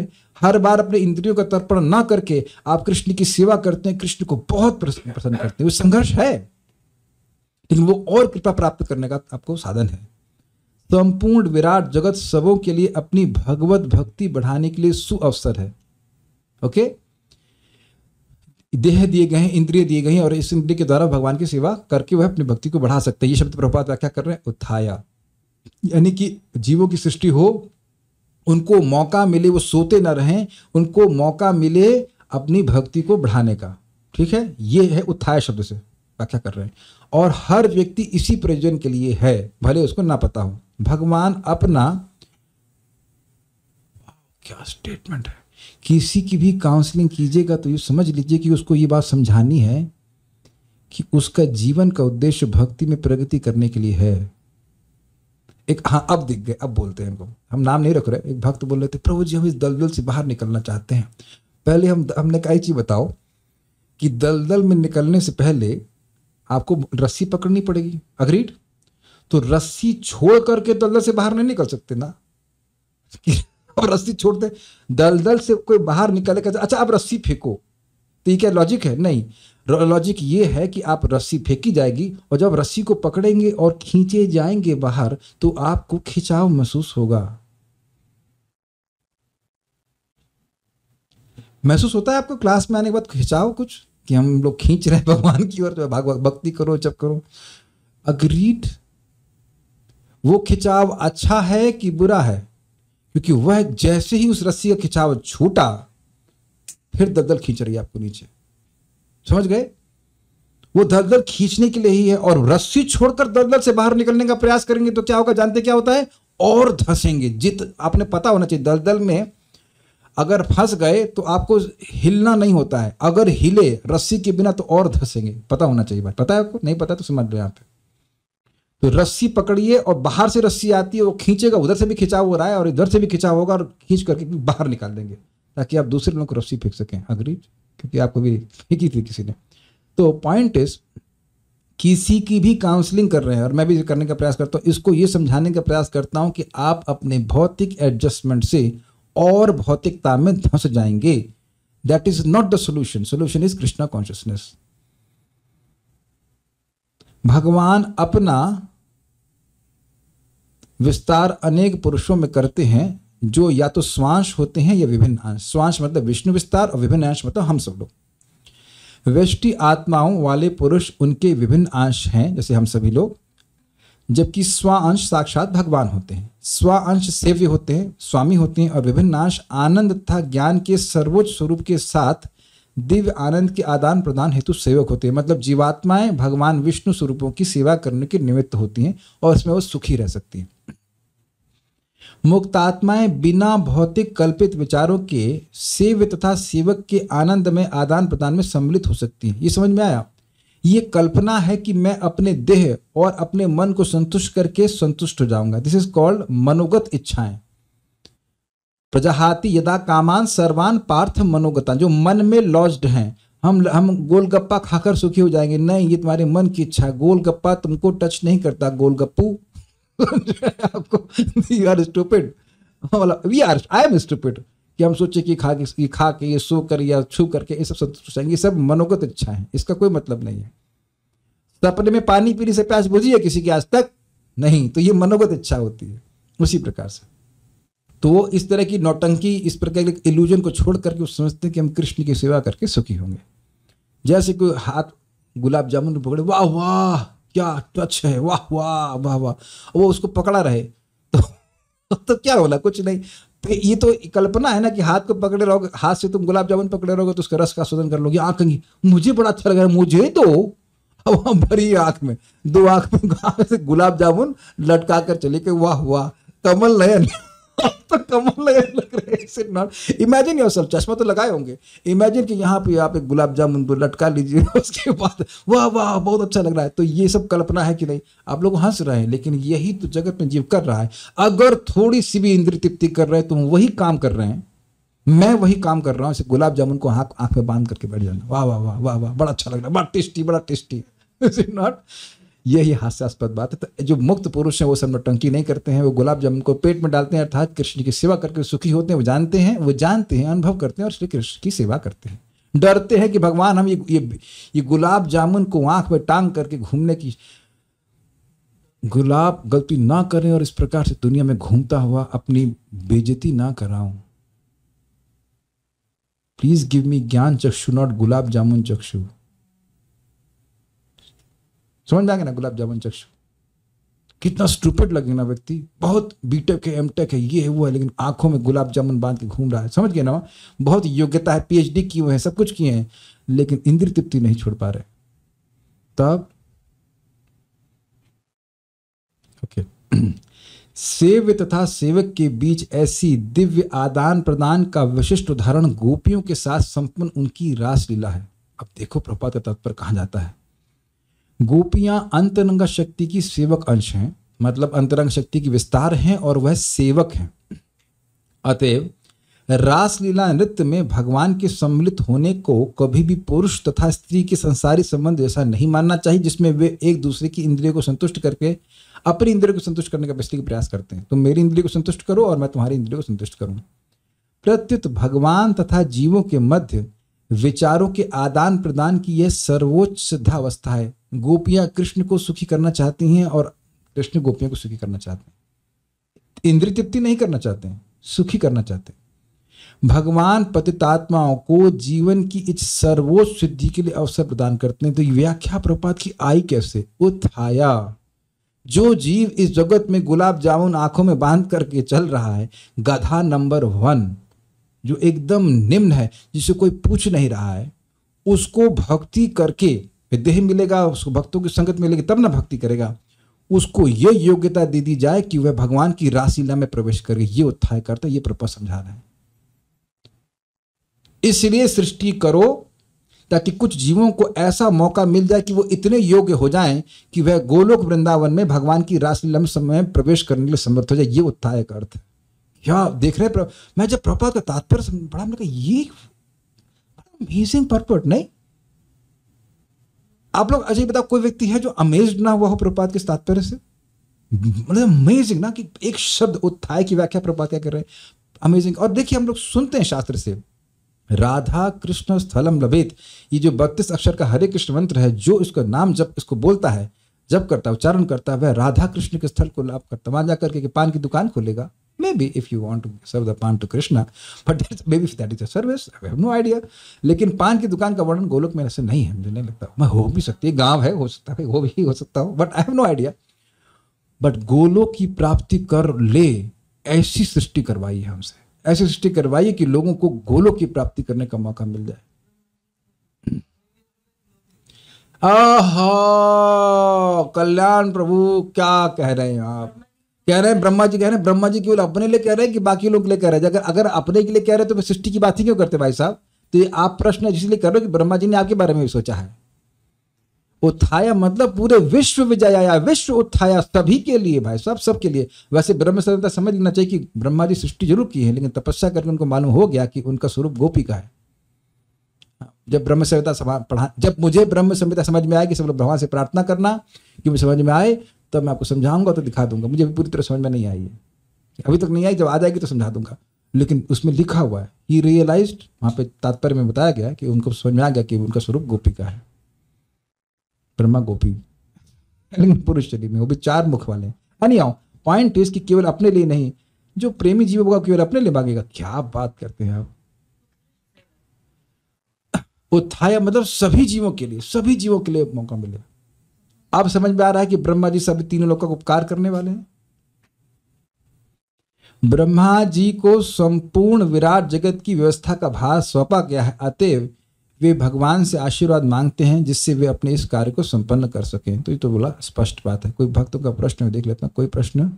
हर बार अपने इंद्रियों का तर्पण ना करके आप कृष्ण की सेवा करते हैं कृष्ण को बहुत प्रसन्न करते हैं वो संघर्ष है लेकिन वो और कृपा प्राप्त करने का आपको साधन है संपूर्ण विराट जगत सबों के लिए अपनी भगवत भक्ति बढ़ाने के लिए सुअवसर है ओके देह दिए गए हैं इंद्रिय दिए गए हैं और इस इंद्रिय के द्वारा भगवान की सेवा करके वह अपनी भक्ति को बढ़ा सकते हैं ये शब्द प्रभात व्याख्या कर रहे हैं उत्थाया यानी कि जीवों की सृष्टि हो उनको मौका मिले वो सोते ना रहें उनको मौका मिले अपनी भक्ति को बढ़ाने का ठीक है ये है उत्थाय शब्द से व्याख्या कर रहे हैं और हर व्यक्ति इसी प्रयोजन के लिए है भले उसको ना पता हो भगवान अपना क्या स्टेटमेंट है किसी की भी काउंसलिंग कीजिएगा तो ये समझ लीजिए कि उसको ये बात समझानी है कि उसका जीवन का उद्देश्य भक्ति में प्रगति करने के लिए है एक हाँ अब दिख गए अब बोलते हैं इनको हम नाम नहीं रख रहे एक भक्त बोल रहे थे प्रभु जी हम इस दलदल से बाहर निकलना चाहते हैं पहले हम हमने कहा चीज़ बताओ कि दलदल में निकलने से पहले आपको रस्सी पकड़नी पड़ेगी अग्रीड तो रस्सी छोड़ करके दलदल से बाहर नहीं निकल सकते ना अब [laughs] रस्सी छोड़ दे दलदल से कोई बाहर निकले कहते अच्छा आप रस्सी फेंको तो ये क्या लॉजिक है नहीं लॉजिक ये है कि आप रस्सी फेंकी जाएगी और जब रस्सी को पकड़ेंगे और खींचे जाएंगे बाहर तो आपको खिंचाव महसूस होगा महसूस होता है आपको क्लास में आने के बाद खिंचाव कुछ कि हम लोग खींच रहे हैं भगवान की ओर तो भाग भक्ति करो जब करो अग्रीड वो खिंचाव अच्छा है कि बुरा है क्योंकि वह जैसे ही उस रस्सी का खिंचाव छूटा फिर दलदल खींच रही है आपको नीचे समझ गए वो दलदल खींचने के लिए ही है और रस्सी छोड़कर दलदल से बाहर निकलने का प्रयास करेंगे तो क्या होगा जानते क्या होता है और धसेंगे जित आपने पता होना चाहिए दलदल में अगर फंस गए तो आपको हिलना नहीं होता है अगर हिले रस्सी के बिना तो और धसेंगे पता होना चाहिए बात पता है आपको नहीं पता तो समझ लो यहाँ पे तो रस्सी पकड़िए और बाहर से रस्सी आती है वो खींचेगा उधर से भी खिंचाव हो रहा है और इधर से भी खिंचाव होगा और खींच करके बाहर निकाल देंगे ताकि आप दूसरे लोगों को रस्सी फेंक सकें अग्रीज क्योंकि आपको भी फेंकी थी किसी ने तो पॉइंट इज किसी की भी काउंसलिंग कर रहे हैं और मैं भी करने का प्रयास करता हूँ इसको ये समझाने का प्रयास करता हूँ कि आप अपने भौतिक एडजस्टमेंट से और भौतिकता में धंस जाएंगे that is not the solution solution is Krishna consciousness भगवान अपना विस्तार अनेक पुरुषों में करते हैं जो या तो स्वांश होते हैं या विभिन्न अंश स्वांश मतलब विष्णु विस्तार और विभिन्न अंश मतलब हम सब लोग वैष्टि आत्माओं वाले पुरुष उनके विभिन्न अंश हैं जैसे हम सभी लोग जबकि स्वांश साक्षात भगवान होते हैं स्वांश सेव्य होते हैं स्वामी होते हैं और विभिन्न अंश आनंद तथा ज्ञान के सर्वोच्च स्वरूप के साथ दिव्य आनंद के आदान प्रदान हेतु सेवक होते हैं मतलब जीवात्माएं भगवान विष्णु स्वरूपों की सेवा करने के निमित्त होती हैं और उसमें वो सुखी रह सकती हैं मुक्त आत्माएं बिना भौतिक कल्पित विचारों के सेव्य तथा सेवक के आनंद में आदान प्रदान में सम्मिलित हो सकती हैं ये समझ में आया ये कल्पना है कि मैं अपने देह और अपने मन को संतुष्ट करके संतुष्ट हो जाऊंगा दिस इज कॉल्ड मनोगत इच्छाएं प्रजाहाति यदा कामान सर्वान पार्थ मनोगता जो मन में लॉज्ड हैं हम हम गोलगप्पा खाकर सुखी हो जाएंगे नहीं ये तुम्हारे मन की इच्छा गोलगप्पा तुमको टच नहीं करता गोलगप्पू [laughs] आपको यू आर स्टूपिड मतलब we are I am stupid कि हम सोचे कि खा के ये खा के ये सो कर या छू करके ये सब संतुष्ट ये सब मनोगत इच्छा है इसका कोई मतलब नहीं है सपने में पानी पीने से प्यास बुझी है किसी की आज तक नहीं तो ये मनोगत इच्छा होती है उसी प्रकार से तो वो इस तरह की नौटंकी इस प्रकार के इल्यूजन को छोड़ करके वो समझते हैं कि हम कृष्ण की सेवा करके सुखी होंगे जैसे कोई हाथ गुलाब जामुन पकड़े वाह वाह क्या टच है वाह वाह वाह वाह वो उसको पकड़ा रहे तो [laughs] तो क्या बोला कुछ नहीं तो ये तो कल्पना है ना कि हाथ को पकड़े रहोगे हाथ से तुम गुलाब जामुन पकड़े रहोगे तो उसका रस का शोधन कर लोगे आंख कहीं मुझे बड़ा अच्छा लग रहा है मुझे तो अब हम भरी आंख में दो आंख में गुलाब जामुन लटका कर चले के वाह वाह कमल नयन आप तो कमल लग रहे इमेजिन योर सब चश्मा तो लगाए होंगे इमेजिन कि यहाँ पे आप एक गुलाब जामुन दो लटका लीजिए [laughs] उसके बाद वाह वाह बहुत अच्छा लग रहा है तो ये सब कल्पना है कि नहीं आप लोग हंस रहे हैं लेकिन यही तो जगत में जीव कर रहा है अगर थोड़ी सी भी इंद्र तृप्ति कर रहे हैं तुम तो वही काम कर रहे हैं मैं वही काम कर रहा हूँ इसे गुलाब जामुन को हाथ आंख में बांध करके बैठ जाना वाह वाह वाह वाह वाह बड़ा अच्छा लग रहा है बड़ा टेस्टी बड़ा टेस्टी इज इट नॉट यही हास्यास्पद बात है तो जो मुक्त पुरुष हैं वो सब टंकी नहीं करते हैं वो गुलाब जामुन को पेट में डालते हैं अर्थात कृष्ण की सेवा करके सुखी होते हैं वो जानते हैं वो जानते हैं अनुभव करते हैं और श्री कृष्ण की सेवा करते हैं डरते हैं कि भगवान हम ये ये ये गुलाब जामुन को आंख में टांग करके घूमने की गुलाब गलती ना करें और इस प्रकार से दुनिया में घूमता हुआ अपनी बेजती ना कराऊं प्लीज गिव मी ज्ञान चक्षु नॉट गुलाब जामुन चक्षु समझ में आ गया ना गुलाब जामुन चक्षु कितना स्टूपेट लगेगा ना व्यक्ति बहुत बीटेक है एमटेक है ये है वो है लेकिन आंखों में गुलाब जामुन बांध के घूम रहा है समझ गए ना बहुत योग्यता है पीएचडी की हुए हैं सब कुछ किए हैं लेकिन इंद्र तृप्ति नहीं छोड़ पा रहे तब ओके सेव्य तथा सेवक के बीच ऐसी दिव्य आदान प्रदान का विशिष्ट उदाहरण गोपियों के साथ संपन्न उनकी रासलीला है अब देखो प्रपात का तत्पर कहा जाता है गोपियां अंतरंग शक्ति की सेवक अंश हैं मतलब अंतरंग शक्ति की विस्तार हैं और वह सेवक हैं अतएव रासलीला नृत्य में भगवान के सम्मिलित होने को कभी भी पुरुष तथा स्त्री के संसारी संबंध ऐसा नहीं मानना चाहिए जिसमें वे एक दूसरे की इंद्रियों को संतुष्ट करके अपने इंद्रियों को संतुष्ट करने का पिछले प्रयास करते हैं तुम मेरी इंद्रियों को संतुष्ट करो और मैं तुम्हारी इंद्रियों को संतुष्ट करूँ प्रत्युत भगवान तथा जीवों के मध्य विचारों के आदान प्रदान की यह सर्वोच्च सिद्धावस्था है गोपियां कृष्ण को सुखी करना चाहती हैं और कृष्ण गोपियों को सुखी करना चाहते हैं इंद्र तृप्ति नहीं करना चाहते हैं सुखी करना चाहते हैं भगवान पतितात्माओं को जीवन की इस सर्वोच्च सिद्धि के लिए अवसर प्रदान करते हैं तो व्याख्या प्रपात की आई कैसे उथाया जो जीव इस जगत में गुलाब जामुन आंखों में बांध करके चल रहा है गधा नंबर वन जो एकदम निम्न है जिसे कोई पूछ नहीं रहा है उसको भक्ति करके देह मिलेगा उसको भक्तों की संगत मिलेगी तब ना भक्ति करेगा उसको ये योग्यता दे दी जाए कि वह भगवान की रासलीला में प्रवेश करे ये उत्थाय करता ये प्रपज समझा रहा है इसलिए सृष्टि करो ताकि कुछ जीवों को ऐसा मौका मिल जाए कि वो इतने योग्य हो जाएं कि वह गोलोक वृंदावन में भगवान की राशि में समय प्रवेश करने के लिए समर्थ हो जाए ये उत्थाय का अर्थ है या देख रहे मैं जब प्रपात का तात्पर्य पढ़ा मैंने कहा ये अमेजिंग पर्पट नहीं आप लोग अजय बताओ कोई व्यक्ति है जो अमेज ना हुआ हो प्रपात के तात्पर्य से मतलब अमेजिंग ना कि एक शब्द उत्थाय की व्याख्या प्रपात क्या कर रहे हैं अमेजिंग और देखिए हम लोग सुनते हैं शास्त्र से राधा कृष्ण स्थलम लभित ये जो बत्तीस अक्षर का हरे कृष्ण मंत्र है जो इसका नाम जब इसको बोलता है जब करता है उच्चारण करता है वह राधा कृष्ण के स्थल को लाभ करता वहां जाकर के पान की दुकान खोलेगा maybe if you want to serve the pan to krishna but maybe if that is a service i have no idea लेकिन पान की दुकान का वर्णन गोलोक में ऐसे नहीं है मुझे नहीं लगता मैं हो भी सकती है गांव है हो सकता है हो भी हो सकता हूँ but I have no idea but Goloka की प्राप्ति कर ले ऐसी सृष्टि करवाई है हमसे ऐसी सृष्टि करवाई है कि लोगों को गोलो की प्राप्ति करने का मौका मिल जाए आहा कल्याण प्रभु क्या कह रहे हैं आप कह रहे हैं ब्रह्मा जी कह रहे हैं ब्रह्मा जी केवल अपने लिए कह रहे हैं कि बाकी लोग लिए कह रहे हैं अगर अगर अपने के लिए कह रहे तो फिर सृष्टि की बात ही क्यों करते भाई साहब तो ये आप प्रश्न इसलिए कर रहे हो कि ब्रह्मा जी ने आपके बारे में भी सोचा है उत्थाया मतलब पूरे विश्व विजय विश्व उत्थाया सभी के लिए भाई साहब सबके लिए वैसे ब्रह्म सत्यता समझ लेना चाहिए कि ब्रह्मा जी सृष्टि जरूर की है लेकिन तपस्या करके उनको मालूम हो गया कि उनका स्वरूप गोपी का है जब ब्रह्म संहिता पढ़ा जब मुझे ब्रह्म संहिता समझ में आए कि सब लोग भगवान से प्रार्थना करना कि मुझे समझ में आए तब मैं आपको समझाऊंगा तो दिखा दूंगा मुझे पूरी तरह समझ में नहीं आई है अभी तक नहीं आई जब आ जाएगी तो समझा दूंगा लेकिन उसमें लिखा हुआ है ही रियलाइज वहां पे तात्पर्य में बताया गया कि उनको समझ में आ गया कि उनका स्वरूप गोपी का है ब्रह्मा गोपी पुरुष शरीर में वो भी चार मुख वाले हैं आओ पॉइंट इज कि केवल अपने लिए नहीं जो प्रेमी जीव होगा केवल अपने लिए मांगेगा क्या बात करते हैं आप वो था मतलब सभी जीवों के लिए सभी जीवों के लिए मौका मिलेगा अब समझ में आ रहा है कि ब्रह्मा जी सभी तीनों लोग का उपकार करने वाले हैं ब्रह्मा जी को संपूर्ण विराट जगत की व्यवस्था का भार सौंपा गया है अतएव वे भगवान से आशीर्वाद मांगते हैं जिससे वे अपने इस कार्य को संपन्न कर सकें तो ये तो बोला स्पष्ट बात है कोई भक्तों का प्रश्न देख लेता कोई प्रश्न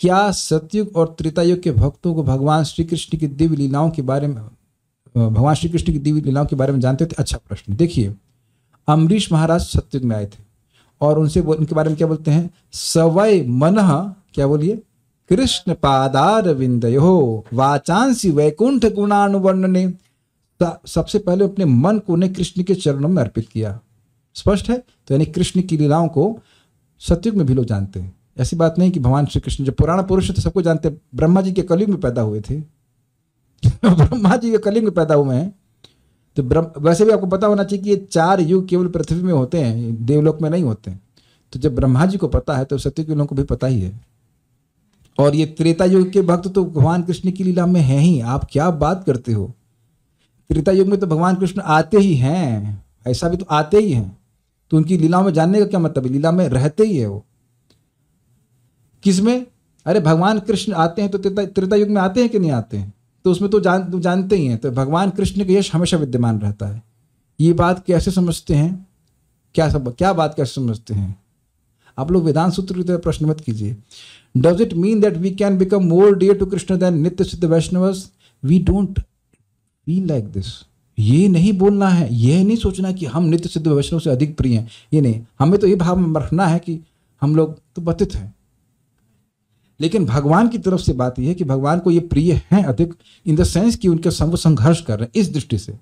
क्या सतयुग और त्रितायुग के भक्तों को भगवान श्री कृष्ण की दिव्य लीलाओं के बारे में भगवान श्री कृष्ण की दिव्य लीलाओं के बारे में जानते थे अच्छा प्रश्न देखिए अम्बरीश महाराज सत्युग में आए थे और उनसे उनके बारे में क्या बोलते हैं सवय मन क्या बोलिए कृष्ण पादार विंदयो वाचांसी वैकुंठ गुणानुवर्ण ने तो सबसे पहले अपने मन को उन्हें कृष्ण के चरणों में अर्पित किया स्पष्ट है तो यानी कृष्ण की लीलाओं को सत्युग में भी लोग जानते हैं ऐसी बात नहीं कि भगवान श्री कृष्ण जो पुराण पुरुष तो सबको जानते ब्रह्मा जी के कलयुग में पैदा हुए थे [laughs] ब्रह्मा जी के कलयुग में पैदा हुए हैं तो ब्रह्म वैसे भी आपको पता होना चाहिए कि ये चार युग केवल पृथ्वी में होते हैं देवलोक में नहीं होते तो जब ब्रह्मा जी को पता है तो के लोगों को भी पता ही है और ये त्रेता युग के भक्त तो भगवान कृष्ण की लीला में हैं ही आप क्या बात करते हो त्रेता युग में तो भगवान कृष्ण आते ही हैं ऐसा भी तो आते ही हैं तो उनकी लीलाओं में जानने का क्या मतलब है लीला में रहते ही है वो किसमें अरे भगवान कृष्ण आते हैं तो त्रेता युग में आते हैं कि नहीं आते हैं तो उसमें तो जान तो जानते ही हैं तो भगवान कृष्ण का यश हमेशा विद्यमान रहता है ये बात कैसे समझते हैं क्या सब क्या बात कैसे समझते हैं आप लोग वेदांत सूत्र की प्रश्न मत कीजिए does it mean that we can become more dear to Krishna then nitya siddha Vaishnava we don't feel like this ये नहीं बोलना है यह नहीं सोचना कि हम नित्य सिद्ध वैष्णव से अधिक प्रिय हैं ये नहीं हमें तो ये भाव रखना है कि हम लोग तो बतित हैं लेकिन भगवान की तरफ से बात यह है कि भगवान को ये प्रिय हैं अधिक इन द सेंस कि उनके संग संघर्ष कर रहे हैं इस दृष्टि से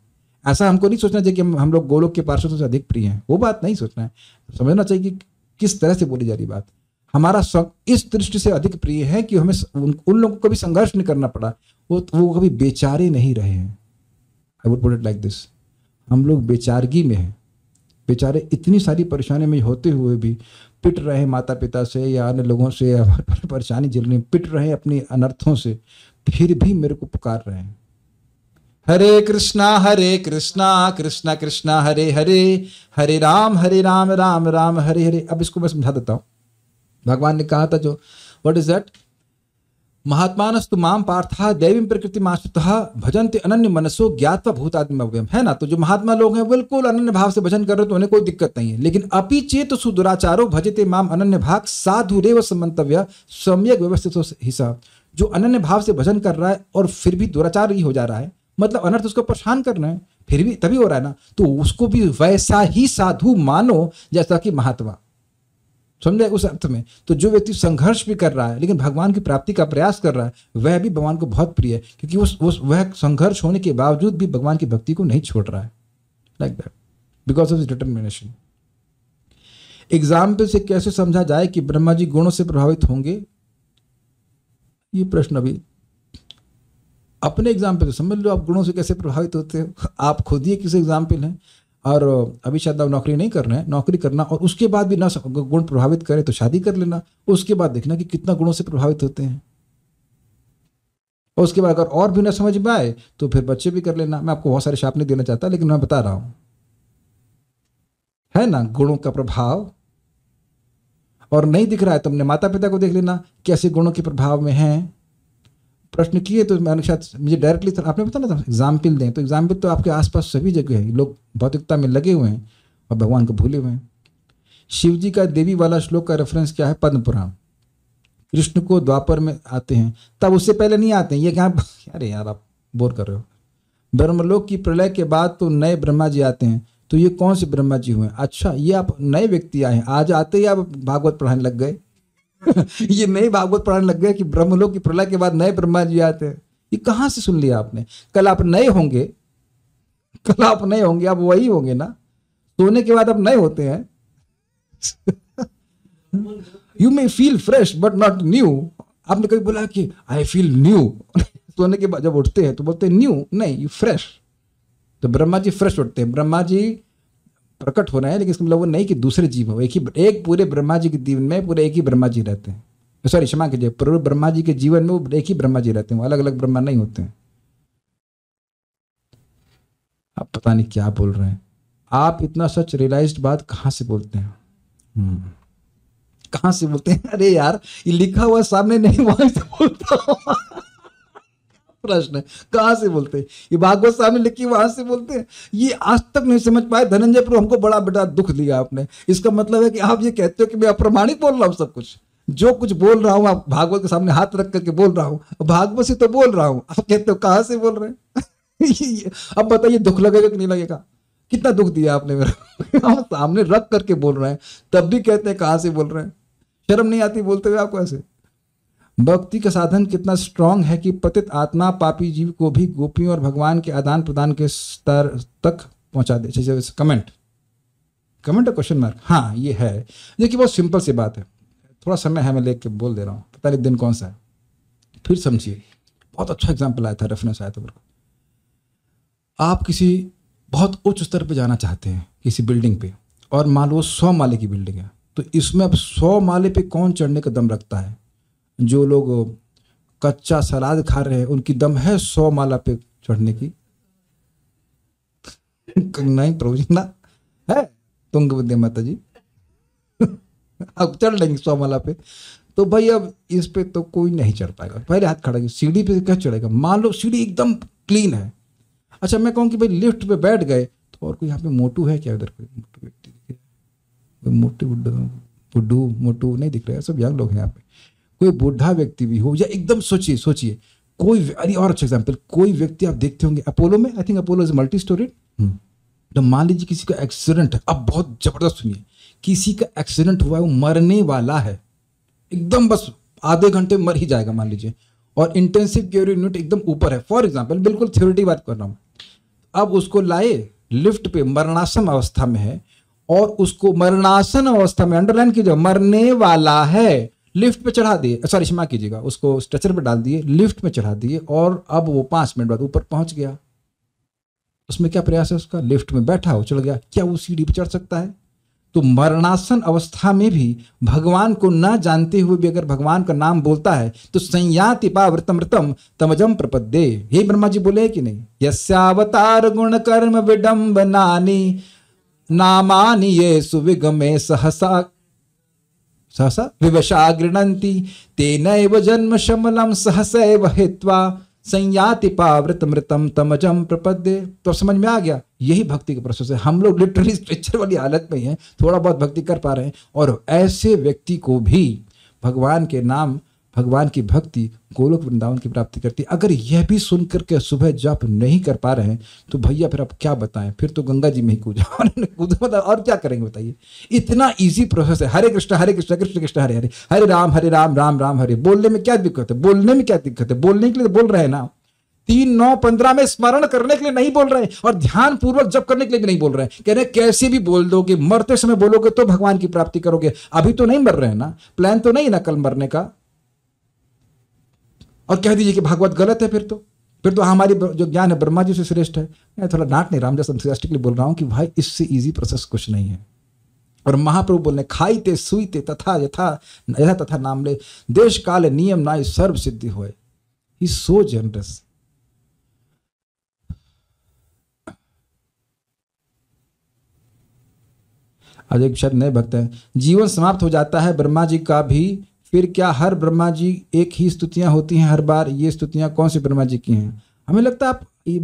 ऐसा हमको नहीं सोचना चाहिए कि हम हम लोग गोलोक के पार्षदों से अधिक प्रिय हैं वो बात नहीं सोचना है समझना चाहिए कि किस तरह से बोली जा रही बात हमारा सब इस दृष्टि से अधिक प्रिय है कि हमें उन, उन लोगों को कभी संघर्ष नहीं करना पड़ा वो वो कभी बेचारे नहीं रहे हैं I would put it like this हम लोग बेचारगी में हैं बेचारे इतनी सारी परेशानी में होते हुए भी पिट रहे माता पिता से या अन्य लोगों से या परेशानी रहे पिट रहे अपनी अनर्थों से फिर भी मेरे को पुकार रहे हैं हरे कृष्णा हरे कृष्णा कृष्णा कृष्णा हरे हरे हरे राम हरे राम राम राम हरे हरे अब इसको मैं समझा देता हूँ भगवान ने कहा था जो वट इज दैट महात्मानस्तु माम पार्थ दैवी प्रकृति माश्रितः भजनते अनन्य मनसो ज्ञातवा भूतात्म अवगम है ना तो जो महात्मा लोग हैं बिल्कुल अनन्य भाव से भजन कर रहे तो उन्हें कोई दिक्कत नहीं है लेकिन अपी चेत सुदुराचारो भजते माम अनन्य भाग साधु रेव संबंतव्य सम्यक व्यवस्थित हिस्सा जो अनन्य भाव से भजन कर रहा है और फिर भी दुराचार ही हो जा रहा है मतलब अनर्थ उसको परेशान कर रहे हैं फिर भी तभी हो रहा है ना तो उसको भी वैसा ही साधु मानो जैसा कि महात्मा समझे उस अर्थ में तो जो व्यक्ति संघर्ष भी कर रहा है लेकिन भगवान की प्राप्ति का प्रयास कर रहा है वह भी भगवान को बहुत प्रिय है क्योंकि उस उस वह संघर्ष होने के बावजूद भी भगवान की भक्ति को नहीं छोड़ रहा है like that because of determination example से कैसे समझा जाए कि ब्रह्मा जी गुणों से प्रभावित होंगे ये प्रश्न अभी अपने एग्जाम्पल समझ लो आप गुणों से कैसे प्रभावित होते हो [laughs] आप खुद ही किसी एग्जाम्पल हैं और अभी यादव नौकरी नहीं करना है नौकरी करना और उसके बाद भी ना गुण प्रभावित करे तो शादी कर लेना उसके बाद देखना कि कितना गुणों से प्रभावित होते हैं और उसके बाद अगर और भी ना समझ में आए तो फिर बच्चे भी कर लेना मैं आपको बहुत सारे शाप नहीं देना चाहता लेकिन मैं बता रहा हूं है ना गुणों का प्रभाव और नहीं दिख रहा है तुमने तो माता पिता को देख लेना कैसे गुणों के प्रभाव में हैं प्रश्न किए तो मैंने शायद मुझे डायरेक्टली आपने पता ना एग्जाम्पल दें तो एग्जाम्पल तो आपके आसपास सभी जगह है लोग भौतिकता में लगे हुए हैं और भगवान को भूले हुए हैं शिव जी का देवी वाला श्लोक का रेफरेंस क्या है पद्म पुराण कृष्ण को द्वापर में आते हैं तब उससे पहले नहीं आते हैं ये क्या [laughs] अरे यार आप बोर कर रहे हो ब्रह्मलोक की प्रलय के बाद तो नए ब्रह्मा जी आते हैं तो ये कौन से ब्रह्मा जी हुए अच्छा ये आप नए व्यक्ति आए हैं आज आते ही आप भागवत पढ़ाने लग गए [laughs] ये नई भागवत पढ़ाने लग गए कि ब्रह्मलोक की प्रलय के बाद नए ब्रह्मा जी आते हैं ये कहां से सुन लिया आपने कल आप नए होंगे कल आप नए होंगे आप वही होंगे ना सोने के बाद आप नए होते हैं you may feel fresh but not new आपने कभी बोला कि आई फील न्यू सोने के बाद जब उठते हैं तो बोलते हैं न्यू नहीं यू फ्रेश तो ब्रह्मा जी फ्रेश उठते हैं ब्रह्मा जी प्रकट होना है लेकिन इसका मतलब वो नहीं कि दूसरे जीव हो एक ही एक पूरे ब्रह्मा जी के जीवन में पूरे एक ही ब्रह्मा जी रहते हैं सॉरी क्षमा कीजिए पूर्व ब्रह्मा जी के जीवन में वो एक ही ब्रह्मा जी रहते हैं अलग अलग ब्रह्मा नहीं होते हैं आप पता नहीं क्या बोल रहे हैं आप इतना सच रियलाइज बात कहां से बोलते हैं हम्म, कहां से बोलते हैं अरे यार ये लिखा हुआ सामने नहीं वहां से बोलता प्रश्न है कहाँ से बोलते हैं ये भागवत स्वामी लिखी वहां से बोलते हैं ये आज तक नहीं समझ पाए धनंजय प्रभु हमको बड़ा बड़ा दुख दिया आपने इसका मतलब है कि आप ये कहते हो कि मैं अप्रमाणिक बोल रहा हूँ सब कुछ जो कुछ बोल रहा हूँ आप भागवत के सामने हाथ रख करके बोल रहा हूँ भागवत से तो बोल रहा हूँ आप कहते हो कहाँ से बोल रहे हैं [laughs] अब बताइए दुख लगेगा कि नहीं लगेगा कितना दुख दिया आपने मेरा हम सामने रख करके बोल रहे हैं तब भी कहते हैं कहाँ से बोल रहे हैं शर्म नहीं आती बोलते हुए आपको ऐसे भक्ति का साधन कितना स्ट्रांग है कि पतित आत्मा पापी जीव को भी गोपियों और भगवान के आदान प्रदान के स्तर तक पहुंचा दे कमेंट कमेंट और क्वेश्चन मार्क हाँ ये है देखिए बहुत सिंपल सी बात है थोड़ा समय है मैं लेख के बोल दे रहा हूँ पता नहीं दिन कौन सा है फिर समझिए बहुत अच्छा एग्जाम्पल आया था रेफरेंस आया था आप किसी बहुत उच्च स्तर पर जाना चाहते हैं किसी बिल्डिंग पे और मान लो सौ माले की बिल्डिंग है तो इसमें अब सौ माले पे कौन चढ़ने का दम रखता है जो लोग कच्चा सलाद खा रहे हैं उनकी दम है सौ माला पे चढ़ने की नहीं प्रभु जी ना है तुंग माता जी अब चढ़ लेंगे सौ माला पे तो भाई अब इस पे तो कोई नहीं चढ़ पाएगा पहले हाथ खड़ा सीढ़ी पे क्या चढ़ेगा मान लो सीढ़ी एकदम क्लीन है अच्छा मैं कहूँ कि भाई लिफ्ट पे बैठ गए तो और कोई यहाँ पे मोटू है क्या उधर कोई मोटू व्यक्ति मोटू बुड्डू मोटू नहीं दिख रहे सब यंग लोग हैं यहाँ पे कोई बूढ़ा व्यक्ति भी हो या एकदम सोचिए सोचिए कोई अरे और अच्छा एग्जाम्पल कोई व्यक्ति आप देखते होंगे अपोलो में I think Apollo is multi storey तो मान लीजिए किसी का एक्सीडेंट है अब बहुत जबरदस्त सुनिए किसी का एक्सीडेंट हुआ है वो मरने वाला है एकदम बस आधे घंटे मर ही जाएगा मान लीजिए और इंटेंसिव केयर यूनिट एकदम ऊपर है फॉर एग्जाम्पल बिल्कुल थ्योरिटी बात कर रहा हूँ अब उसको लाए लिफ्ट पे मरणासन अवस्था में है और उसको मरणासन अवस्था में अंडरलाइन कीजिए मरने वाला है लिफ्ट पे चढ़ा दिए सॉरी क्षमा कीजिएगा उसको स्ट्रेचर पे डाल दिए लिफ्ट में चढ़ा दिए और अब वो पाँच मिनट बाद ऊपर पहुंच गया उसमें क्या प्रयास है उसका लिफ्ट में बैठा हो चढ़ गया क्या वो सीढ़ी पर चढ़ सकता है तो मरणासन अवस्था में भी भगवान को न जानते हुए भी अगर भगवान का नाम बोलता है तो संयाति पावृतमृतम तमजम प्रपदे हे ब्रह्मा जी बोले कि नहीं यस्यावतार गुण कर्म विडम्बनानी नामानि ये सुविगमे सहसा सहसा विवशा गृणन्ति तेन जन्म शमलम सहसैव हेत्वा संयाति पावृत मृतम तमजम प्रपद्य तो समझ में आ गया यही भक्ति के प्रश्न है हम लोग लिटरली स्ट्रेचर वाली हालत में हैं थोड़ा बहुत भक्ति कर पा रहे हैं और ऐसे व्यक्ति को भी भगवान के नाम भगवान की भक्ति गोलोक वृंदावन की प्राप्ति करती अगर यह भी सुन करके सुबह जाप नहीं कर पा रहे हैं तो भैया फिर आप क्या बताएं फिर तो गंगा जी में ही कूद [laughs] कूद मतलब और क्या करेंगे बताइए इतना इजी प्रोसेस है हरे कृष्ण हरे कृष्ण कृष्ण कृष्ण हरे हरे हरे राम हरे राम राम राम हरे बोलने में क्या दिक्कत है बोलने में क्या दिक्कत है बोलने के लिए तो बोल रहे हैं ना तीन नौ पंद्रह में स्मरण करने के लिए नहीं बोल रहे हैं और ध्यान पूर्वक जब करने के लिए भी नहीं बोल रहे हैं कह रहे कैसे भी बोल दोगे मरते समय बोलोगे तो भगवान की प्राप्ति करोगे अभी तो नहीं मर रहे हैं ना प्लान तो नहीं ना कल मरने का और कह दीजिए कि भागवत गलत है फिर तो फिर तो हमारी जो ज्ञान है ब्रह्मा जी से श्रेष्ठ है मैं थोड़ा डांट नहीं रामदास एंथुजियास्टिकली बोल रहा हूँ कि भाई इससे ईजी प्रोसेस कुछ नहीं है और महाप्रभु बोलने खाईते सुईते तथा यथा यथा तथा नाम ले देश काल नियम ना सर्व सिद्धि होए ही सो जनरस आज एक शब्द नए भक्त है जीवन समाप्त हो जाता है ब्रह्मा जी का भी फिर क्या हर ब्रह्मा जी एक ही स्तुतियाँ होती हैं हर बार ये स्तुतियाँ कौन सी ब्रह्मा जी की हैं हमें लगता है आप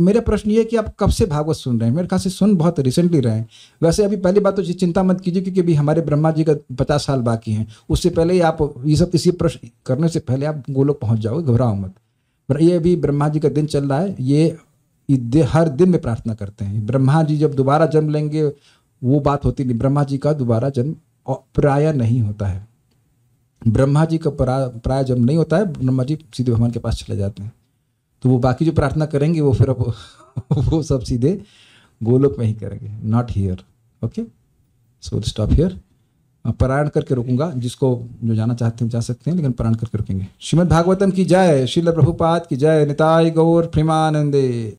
मेरा प्रश्न ये कि आप कब से भागवत सुन रहे हैं मेरे ख्याल से सुन बहुत रिसेंटली रहे हैं वैसे अभी पहली बात तो चिंता मत कीजिए क्योंकि अभी हमारे ब्रह्मा जी का पचास साल बाकी हैं उससे पहले ही आप ये सब इसी प्रश्न करने से पहले आप गोलोक पहुँच जाओगे घबराओ मत ये अभी ब्रह्मा जी का दिन चल रहा है ये हर दिन में प्रार्थना करते हैं ब्रह्मा जी जब दोबारा जन्म लेंगे वो बात होती नहीं ब्रह्मा जी का दोबारा जन्म प्राय नहीं होता है ब्रह्मा जी का प्राय जब नहीं होता है ब्रह्मा जी सीधे भगवान के पास चले जाते हैं तो वो बाकी जो प्रार्थना करेंगे वो फिर अब [laughs] वो सब सीधे गोलोक में ही करेंगे not here okay so stop here पारायण करके रुकूंगा जिसको जो जाना चाहते हैं जा सकते हैं लेकिन पारायण करके रुकेंगे श्रीमद भागवतम की जय श्रील प्रभुपाद की जय निताय गौर प्रेमानंदे